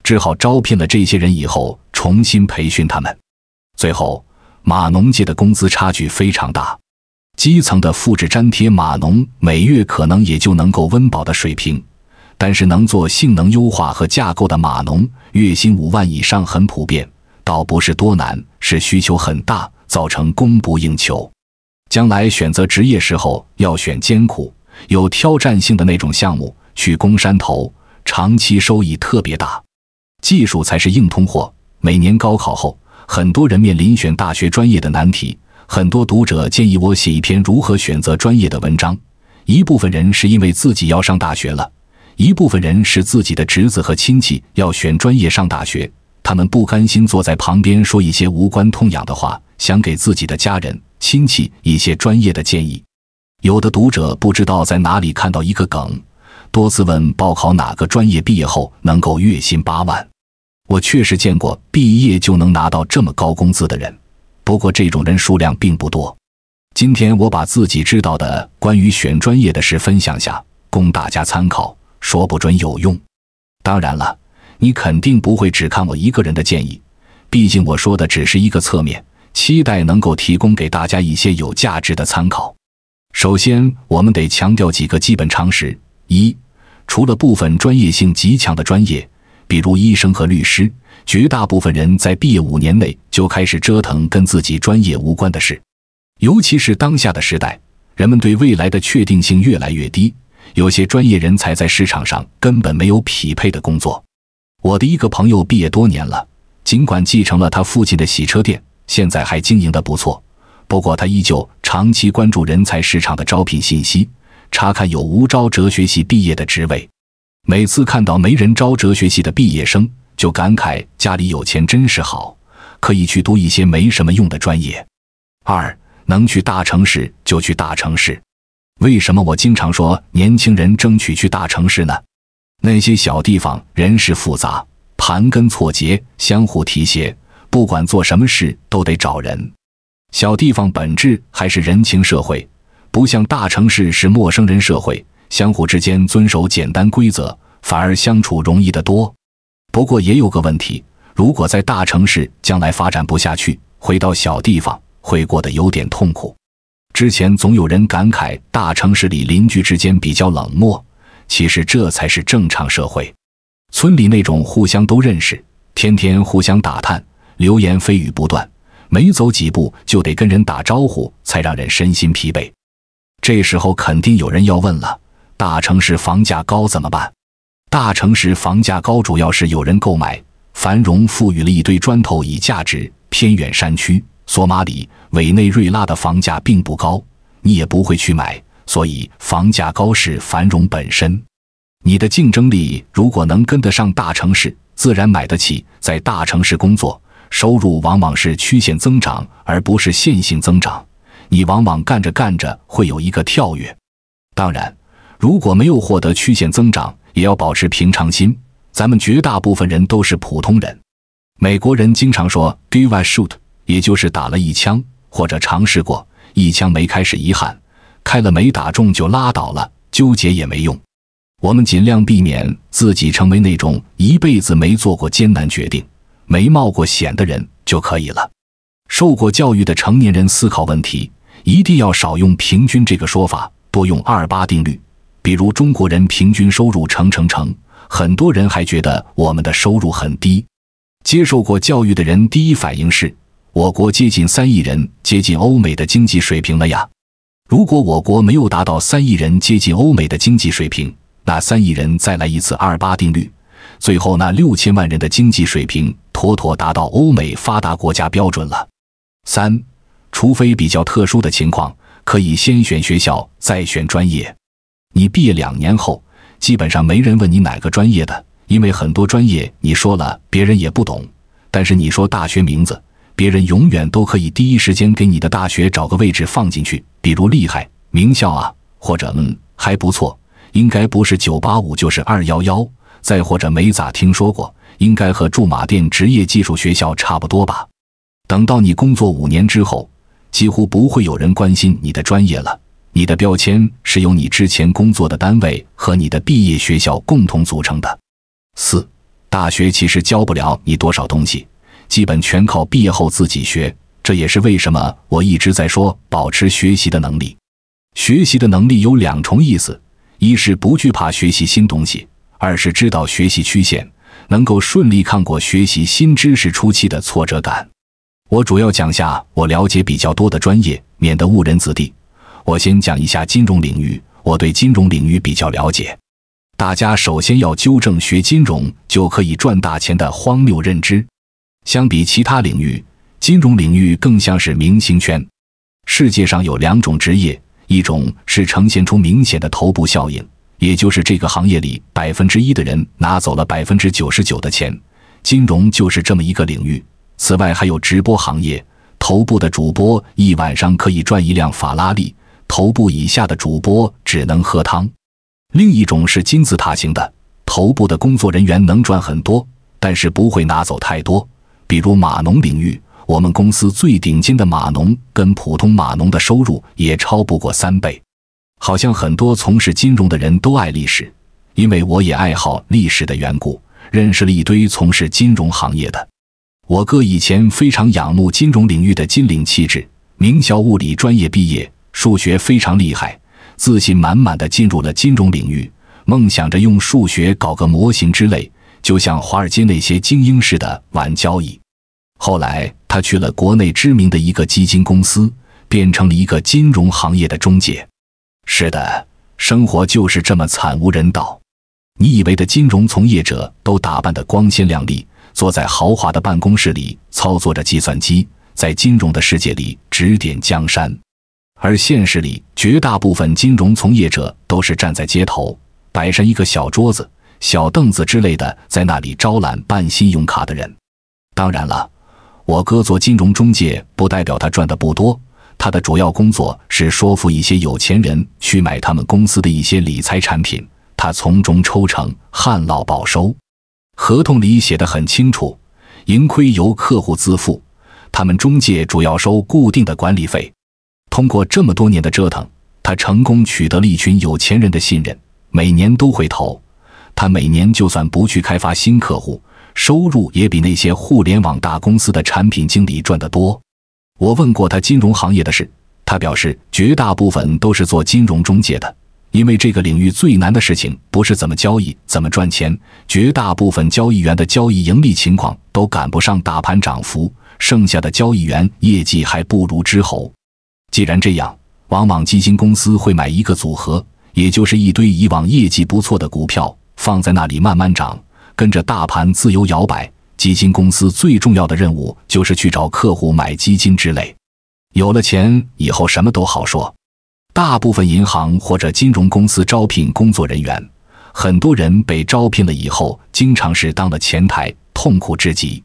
只好招聘了这些人以后重新培训他们。最后，码农界的工资差距非常大，基层的复制粘贴码农每月可能也就能够温饱的水平，但是能做性能优化和架构的码农，月薪五万以上很普遍，倒不是多难，是需求很大，造成供不应求。将来选择职业时候，要选艰苦、有挑战性的那种项目，去攻山头，长期收益特别大。技术才是硬通货。每年高考后，很多人面临选大学专业的难题。很多读者建议我写一篇如何选择专业的文章。一部分人是因为自己要上大学了，一部分人是自己的侄子和亲戚要选专业上大学，他们不甘心坐在旁边说一些无关痛痒的话，想给自己的家人。亲戚一些专业的建议，有的读者不知道在哪里看到一个梗，多次问报考哪个专业毕业后能够月薪八万。我确实见过毕业就能拿到这么高工资的人，不过这种人数量并不多。今天我把自己知道的关于选专业的事分享下，供大家参考，说不准有用。当然了，你肯定不会只看我一个人的建议，毕竟我说的只是一个侧面。期待能够提供给大家一些有价值的参考。首先，我们得强调几个基本常识：一，除了部分专业性极强的专业，比如医生和律师，绝大部分人在毕业五年内就开始折腾跟自己专业无关的事。尤其是当下的时代，人们对未来的确定性越来越低，有些专业人才在市场上根本没有匹配的工作。我的一个朋友毕业多年了，尽管继承了他父亲的洗车店。现在还经营的不错，不过他依旧长期关注人才市场的招聘信息，查看有无招哲学系毕业的职位。每次看到没人招哲学系的毕业生，就感慨家里有钱真是好，可以去读一些没什么用的专业。二能去大城市就去大城市。为什么我经常说年轻人争取去大城市呢？那些小地方人事复杂，盘根错节，相互提携。不管做什么事都得找人，小地方本质还是人情社会，不像大城市是陌生人社会，相互之间遵守简单规则，反而相处容易得多。不过也有个问题，如果在大城市将来发展不下去，回到小地方会过得有点痛苦。之前总有人感慨大城市里邻居之间比较冷漠，其实这才是正常社会，村里那种互相都认识，天天互相打探。流言蜚语不断，没走几步就得跟人打招呼，才让人身心疲惫。这时候肯定有人要问了：大城市房价高怎么办？大城市房价高，主要是有人购买，繁荣赋予了一堆砖头以价值。偏远山区、索马里、委内瑞拉的房价并不高，你也不会去买。所以房价高是繁荣本身。你的竞争力如果能跟得上大城市，自然买得起。在大城市工作。收入往往是曲线增长，而不是线性增长。你往往干着干着会有一个跳跃。当然，如果没有获得曲线增长，也要保持平常心。咱们绝大部分人都是普通人。美国人经常说 “give a shoot”，也就是打了一枪或者尝试过一枪没开始，遗憾；开了没打中就拉倒了，纠结也没用。我们尽量避免自己成为那种一辈子没做过艰难决定。没冒过险的人就可以了。受过教育的成年人思考问题，一定要少用“平均”这个说法，多用“二八定律”。比如中国人平均收入成成成，很多人还觉得我们的收入很低。接受过教育的人第一反应是：我国接近三亿人接近欧美的经济水平了呀。如果我国没有达到三亿人接近欧美的经济水平，那三亿人再来一次二八定律，最后那六千万人的经济水平。妥妥达到欧美发达国家标准了。三，除非比较特殊的情况，可以先选学校再选专业。你毕业两年后，基本上没人问你哪个专业的，因为很多专业你说了别人也不懂。但是你说大学名字，别人永远都可以第一时间给你的大学找个位置放进去，比如厉害名校啊，或者嗯还不错，应该不是985就是211，再或者没咋听说过。应该和驻马店职业技术学校差不多吧。等到你工作五年之后，几乎不会有人关心你的专业了。你的标签是由你之前工作的单位和你的毕业学校共同组成的。四大学其实教不了你多少东西，基本全靠毕业后自己学。这也是为什么我一直在说保持学习的能力。学习的能力有两重意思：一是不惧怕学习新东西，二是知道学习曲线。能够顺利看过学习新知识初期的挫折感。我主要讲下我了解比较多的专业，免得误人子弟。我先讲一下金融领域，我对金融领域比较了解。大家首先要纠正学金融就可以赚大钱的荒谬认知。相比其他领域，金融领域更像是明星圈。世界上有两种职业，一种是呈现出明显的头部效应。也就是这个行业里百分之一的人拿走了百分之九十九的钱，金融就是这么一个领域。此外还有直播行业，头部的主播一晚上可以赚一辆法拉利，头部以下的主播只能喝汤。另一种是金字塔型的，头部的工作人员能赚很多，但是不会拿走太多。比如码农领域，我们公司最顶尖的码农跟普通码农的收入也超不过三倍。好像很多从事金融的人都爱历史，因为我也爱好历史的缘故，认识了一堆从事金融行业的。我哥以前非常仰慕金融领域的金领气质，名校物理专业毕业，数学非常厉害，自信满满的进入了金融领域，梦想着用数学搞个模型之类，就像华尔街那些精英似的玩交易。后来他去了国内知名的一个基金公司，变成了一个金融行业的中介。是的，生活就是这么惨无人道。你以为的金融从业者都打扮得光鲜亮丽，坐在豪华的办公室里操作着计算机，在金融的世界里指点江山。而现实里，绝大部分金融从业者都是站在街头，摆上一个小桌子、小凳子之类的，在那里招揽办信用卡的人。当然了，我哥做金融中介，不代表他赚的不多。他的主要工作是说服一些有钱人去买他们公司的一些理财产品，他从中抽成，旱涝保收。合同里写得很清楚，盈亏由客户自负。他们中介主要收固定的管理费。通过这么多年的折腾，他成功取得了一群有钱人的信任，每年都会投。他每年就算不去开发新客户，收入也比那些互联网大公司的产品经理赚得多。我问过他金融行业的事，他表示绝大部分都是做金融中介的，因为这个领域最难的事情不是怎么交易、怎么赚钱，绝大部分交易员的交易盈利情况都赶不上大盘涨幅，剩下的交易员业绩还不如之后。既然这样，往往基金公司会买一个组合，也就是一堆以往业绩不错的股票放在那里慢慢涨，跟着大盘自由摇摆。基金公司最重要的任务就是去找客户买基金之类，有了钱以后什么都好说。大部分银行或者金融公司招聘工作人员，很多人被招聘了以后，经常是当了前台，痛苦至极。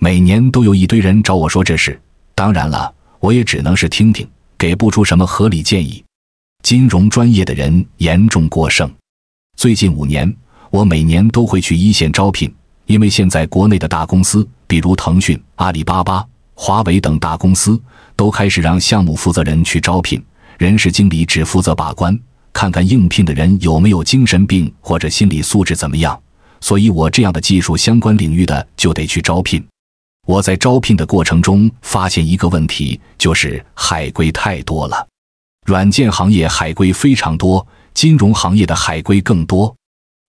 每年都有一堆人找我说这事，当然了，我也只能是听听，给不出什么合理建议。金融专业的人严重过剩。最近五年，我每年都会去一线招聘。因为现在国内的大公司，比如腾讯、阿里巴巴、华为等大公司，都开始让项目负责人去招聘，人事经理只负责把关，看看应聘的人有没有精神病或者心理素质怎么样。所以我这样的技术相关领域的就得去招聘。我在招聘的过程中发现一个问题，就是海归太多了。软件行业海归非常多，金融行业的海归更多。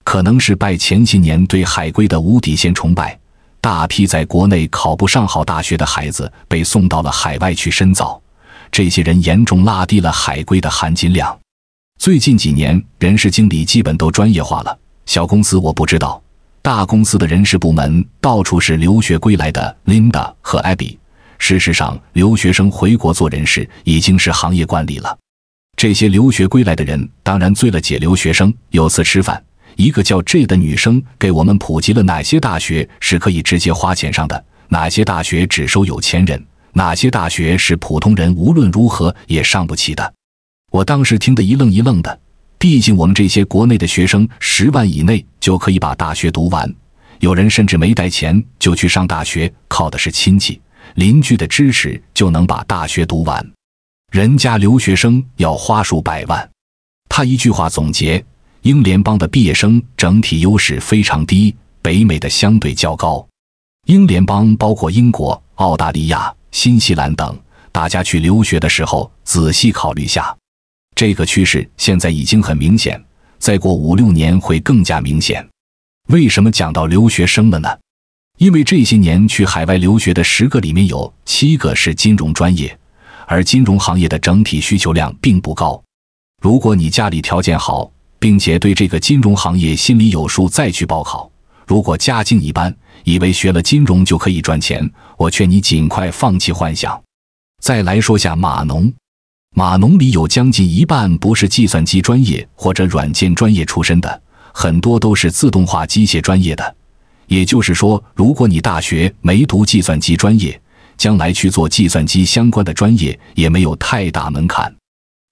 可能是拜前些年对海归的无底线崇拜，大批在国内考不上好大学的孩子被送到了海外去深造，这些人严重拉低了海归的含金量。最近几年，人事经理基本都专业化了。小公司我不知道，大公司的人事部门到处是留学归来的 Linda 和 Abby。事实上，留学生回国做人事已经是行业惯例了。这些留学归来的人当然最了解留学生。有次吃饭。一个叫 J 的女生给我们普及了哪些大学是可以直接花钱上的，哪些大学只收有钱人，哪些大学是普通人无论如何也上不起的。我当时听得一愣一愣的，毕竟我们这些国内的学生，十万以内就可以把大学读完，有人甚至没带钱就去上大学，靠的是亲戚邻居的支持就能把大学读完，人家留学生要花数百万。他一句话总结。英联邦的毕业生整体优势非常低，北美的相对较高。英联邦包括英国、澳大利亚、新西兰等，大家去留学的时候仔细考虑下。这个趋势现在已经很明显，再过五六年会更加明显。为什么讲到留学生了呢？因为这些年去海外留学的十个里面有七个是金融专业，而金融行业的整体需求量并不高。如果你家里条件好，并且对这个金融行业心里有数，再去报考。如果家境一般，以为学了金融就可以赚钱，我劝你尽快放弃幻想。再来说下码农，码农里有将近一半不是计算机专业或者软件专业出身的，很多都是自动化机械专业的。也就是说，如果你大学没读计算机专业，将来去做计算机相关的专业也没有太大门槛。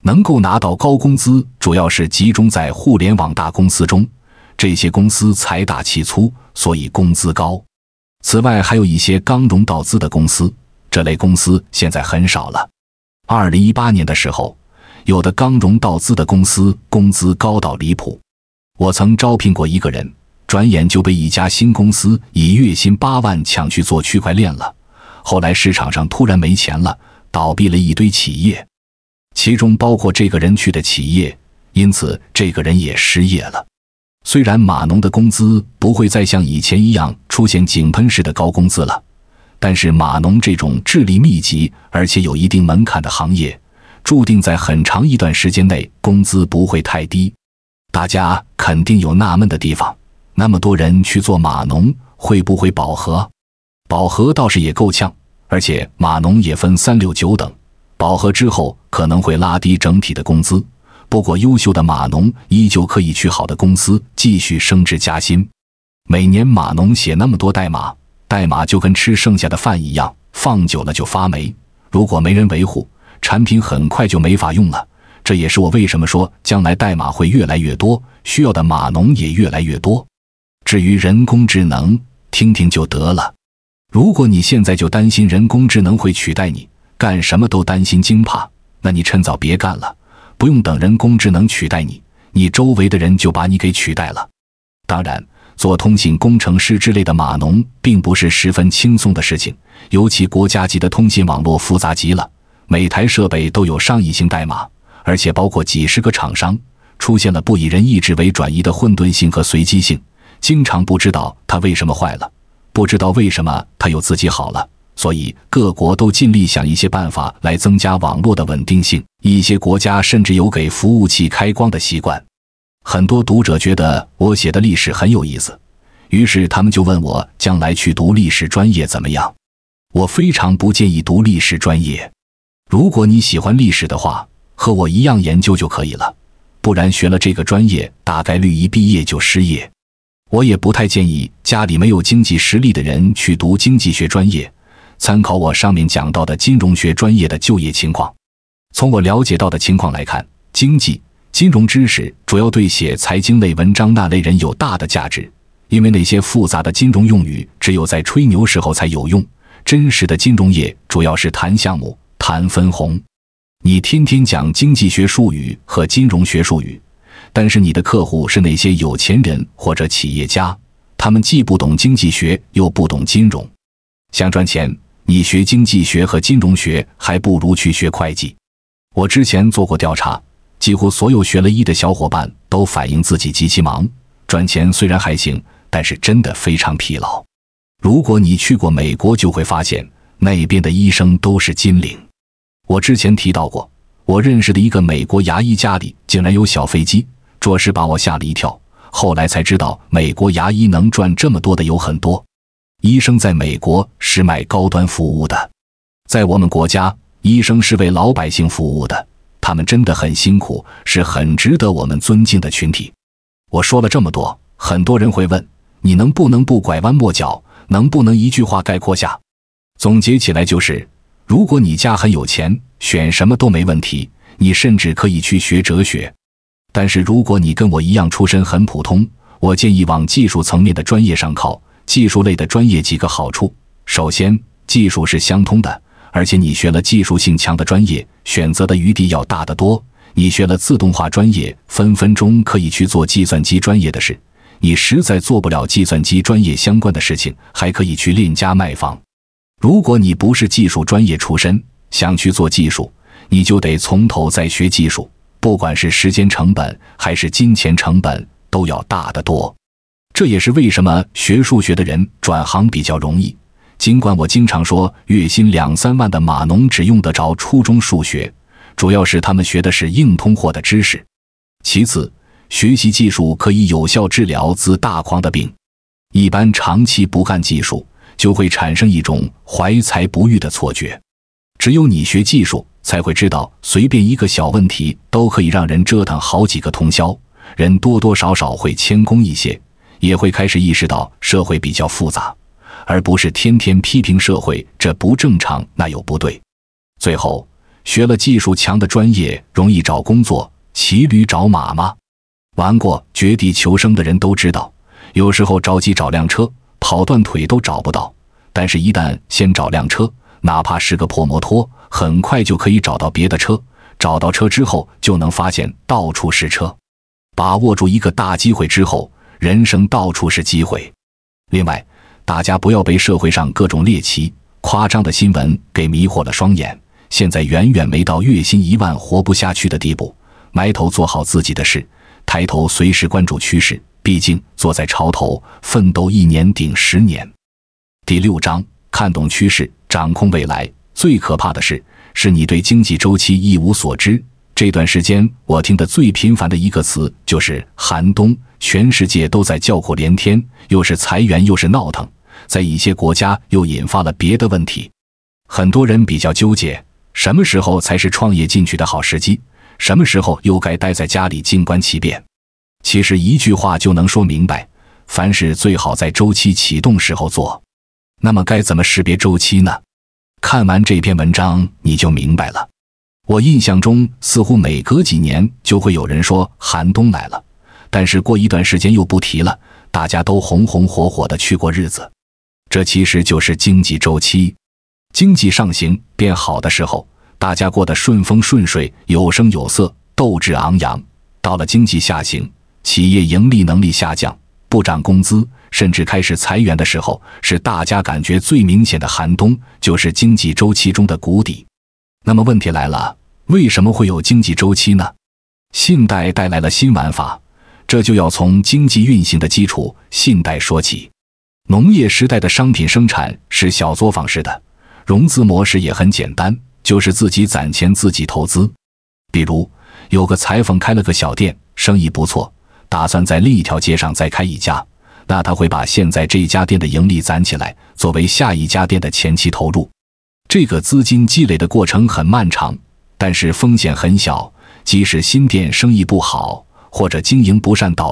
能够拿到高工资，主要是集中在互联网大公司中，这些公司财大气粗，所以工资高。此外，还有一些刚融到资的公司，这类公司现在很少了。二零一八年的时候，有的刚融到资的公司工资高到离谱。我曾招聘过一个人，转眼就被一家新公司以月薪八万抢去做区块链了。后来市场上突然没钱了，倒闭了一堆企业。其中包括这个人去的企业，因此这个人也失业了。虽然码农的工资不会再像以前一样出现井喷式的高工资了，但是码农这种智力密集而且有一定门槛的行业，注定在很长一段时间内工资不会太低。大家肯定有纳闷的地方：那么多人去做码农，会不会饱和？饱和倒是也够呛，而且码农也分三六九等。饱和之后可能会拉低整体的工资，不过优秀的码农依旧可以去好的公司继续升职加薪。每年码农写那么多代码，代码就跟吃剩下的饭一样，放久了就发霉。如果没人维护，产品很快就没法用了。这也是我为什么说将来代码会越来越多，需要的码农也越来越多。至于人工智能，听听就得了。如果你现在就担心人工智能会取代你，干什么都担心惊怕，那你趁早别干了。不用等人工智能取代你，你周围的人就把你给取代了。当然，做通信工程师之类的码农并不是十分轻松的事情，尤其国家级的通信网络复杂极了，每台设备都有上亿行代码，而且包括几十个厂商，出现了不以人意志为转移的混沌性和随机性，经常不知道它为什么坏了，不知道为什么它又自己好了。所以各国都尽力想一些办法来增加网络的稳定性。一些国家甚至有给服务器开光的习惯。很多读者觉得我写的历史很有意思，于是他们就问我将来去读历史专业怎么样。我非常不建议读历史专业。如果你喜欢历史的话，和我一样研究就可以了。不然学了这个专业，大概率一毕业就失业。我也不太建议家里没有经济实力的人去读经济学专业。参考我上面讲到的金融学专业的就业情况，从我了解到的情况来看，经济金融知识主要对写财经类文章那类人有大的价值，因为那些复杂的金融用语只有在吹牛时候才有用。真实的金融业主要是谈项目、谈分红。你天天讲经济学术语和金融学术语，但是你的客户是那些有钱人或者企业家，他们既不懂经济学又不懂金融，想赚钱。你学经济学和金融学，还不如去学会计。我之前做过调查，几乎所有学了医的小伙伴都反映自己极其忙，赚钱虽然还行，但是真的非常疲劳。如果你去过美国，就会发现那边的医生都是金领。我之前提到过，我认识的一个美国牙医家里竟然有小飞机，着实把我吓了一跳。后来才知道，美国牙医能赚这么多的有很多。医生在美国是卖高端服务的，在我们国家，医生是为老百姓服务的。他们真的很辛苦，是很值得我们尊敬的群体。我说了这么多，很多人会问：你能不能不拐弯抹角？能不能一句话概括下？总结起来就是：如果你家很有钱，选什么都没问题，你甚至可以去学哲学；但是如果你跟我一样出身很普通，我建议往技术层面的专业上靠。技术类的专业几个好处，首先，技术是相通的，而且你学了技术性强的专业，选择的余地要大得多。你学了自动化专业，分分钟可以去做计算机专业的事。你实在做不了计算机专业相关的事情，还可以去链家卖房。如果你不是技术专业出身，想去做技术，你就得从头再学技术，不管是时间成本还是金钱成本，都要大得多。这也是为什么学数学的人转行比较容易。尽管我经常说，月薪两三万的码农只用得着初中数学，主要是他们学的是硬通货的知识。其次，学习技术可以有效治疗自大狂的病。一般长期不干技术，就会产生一种怀才不遇的错觉。只有你学技术，才会知道，随便一个小问题都可以让人折腾好几个通宵，人多多少少会谦恭一些。也会开始意识到社会比较复杂，而不是天天批评社会这不正常那又不对。最后学了技术强的专业容易找工作，骑驴找马吗？玩过《绝地求生》的人都知道，有时候着急找辆车跑断腿都找不到，但是，一旦先找辆车，哪怕是个破摩托，很快就可以找到别的车。找到车之后，就能发现到处是车。把握住一个大机会之后。人生到处是机会。另外，大家不要被社会上各种猎奇、夸张的新闻给迷惑了双眼。现在远远没到月薪一万活不下去的地步。埋头做好自己的事，抬头随时关注趋势。毕竟，坐在潮头，奋斗一年顶十年。第六章：看懂趋势，掌控未来。最可怕的是，是你对经济周期一无所知。这段时间，我听的最频繁的一个词就是“寒冬”。全世界都在叫苦连天，又是裁员又是闹腾，在一些国家又引发了别的问题。很多人比较纠结，什么时候才是创业进去的好时机？什么时候又该待在家里静观其变？其实一句话就能说明白：凡事最好在周期启动时候做。那么该怎么识别周期呢？看完这篇文章你就明白了。我印象中似乎每隔几年就会有人说寒冬来了。但是过一段时间又不提了，大家都红红火火的去过日子，这其实就是经济周期。经济上行变好的时候，大家过得顺风顺水，有声有色，斗志昂扬；到了经济下行，企业盈利能力下降，不涨工资，甚至开始裁员的时候，是大家感觉最明显的寒冬，就是经济周期中的谷底。那么问题来了，为什么会有经济周期呢？信贷带来了新玩法。这就要从经济运行的基础——信贷说起。农业时代的商品生产是小作坊式的，融资模式也很简单，就是自己攒钱自己投资。比如有个裁缝开了个小店，生意不错，打算在另一条街上再开一家，那他会把现在这家店的盈利攒起来，作为下一家店的前期投入。这个资金积累的过程很漫长，但是风险很小，即使新店生意不好。或者经营不善倒。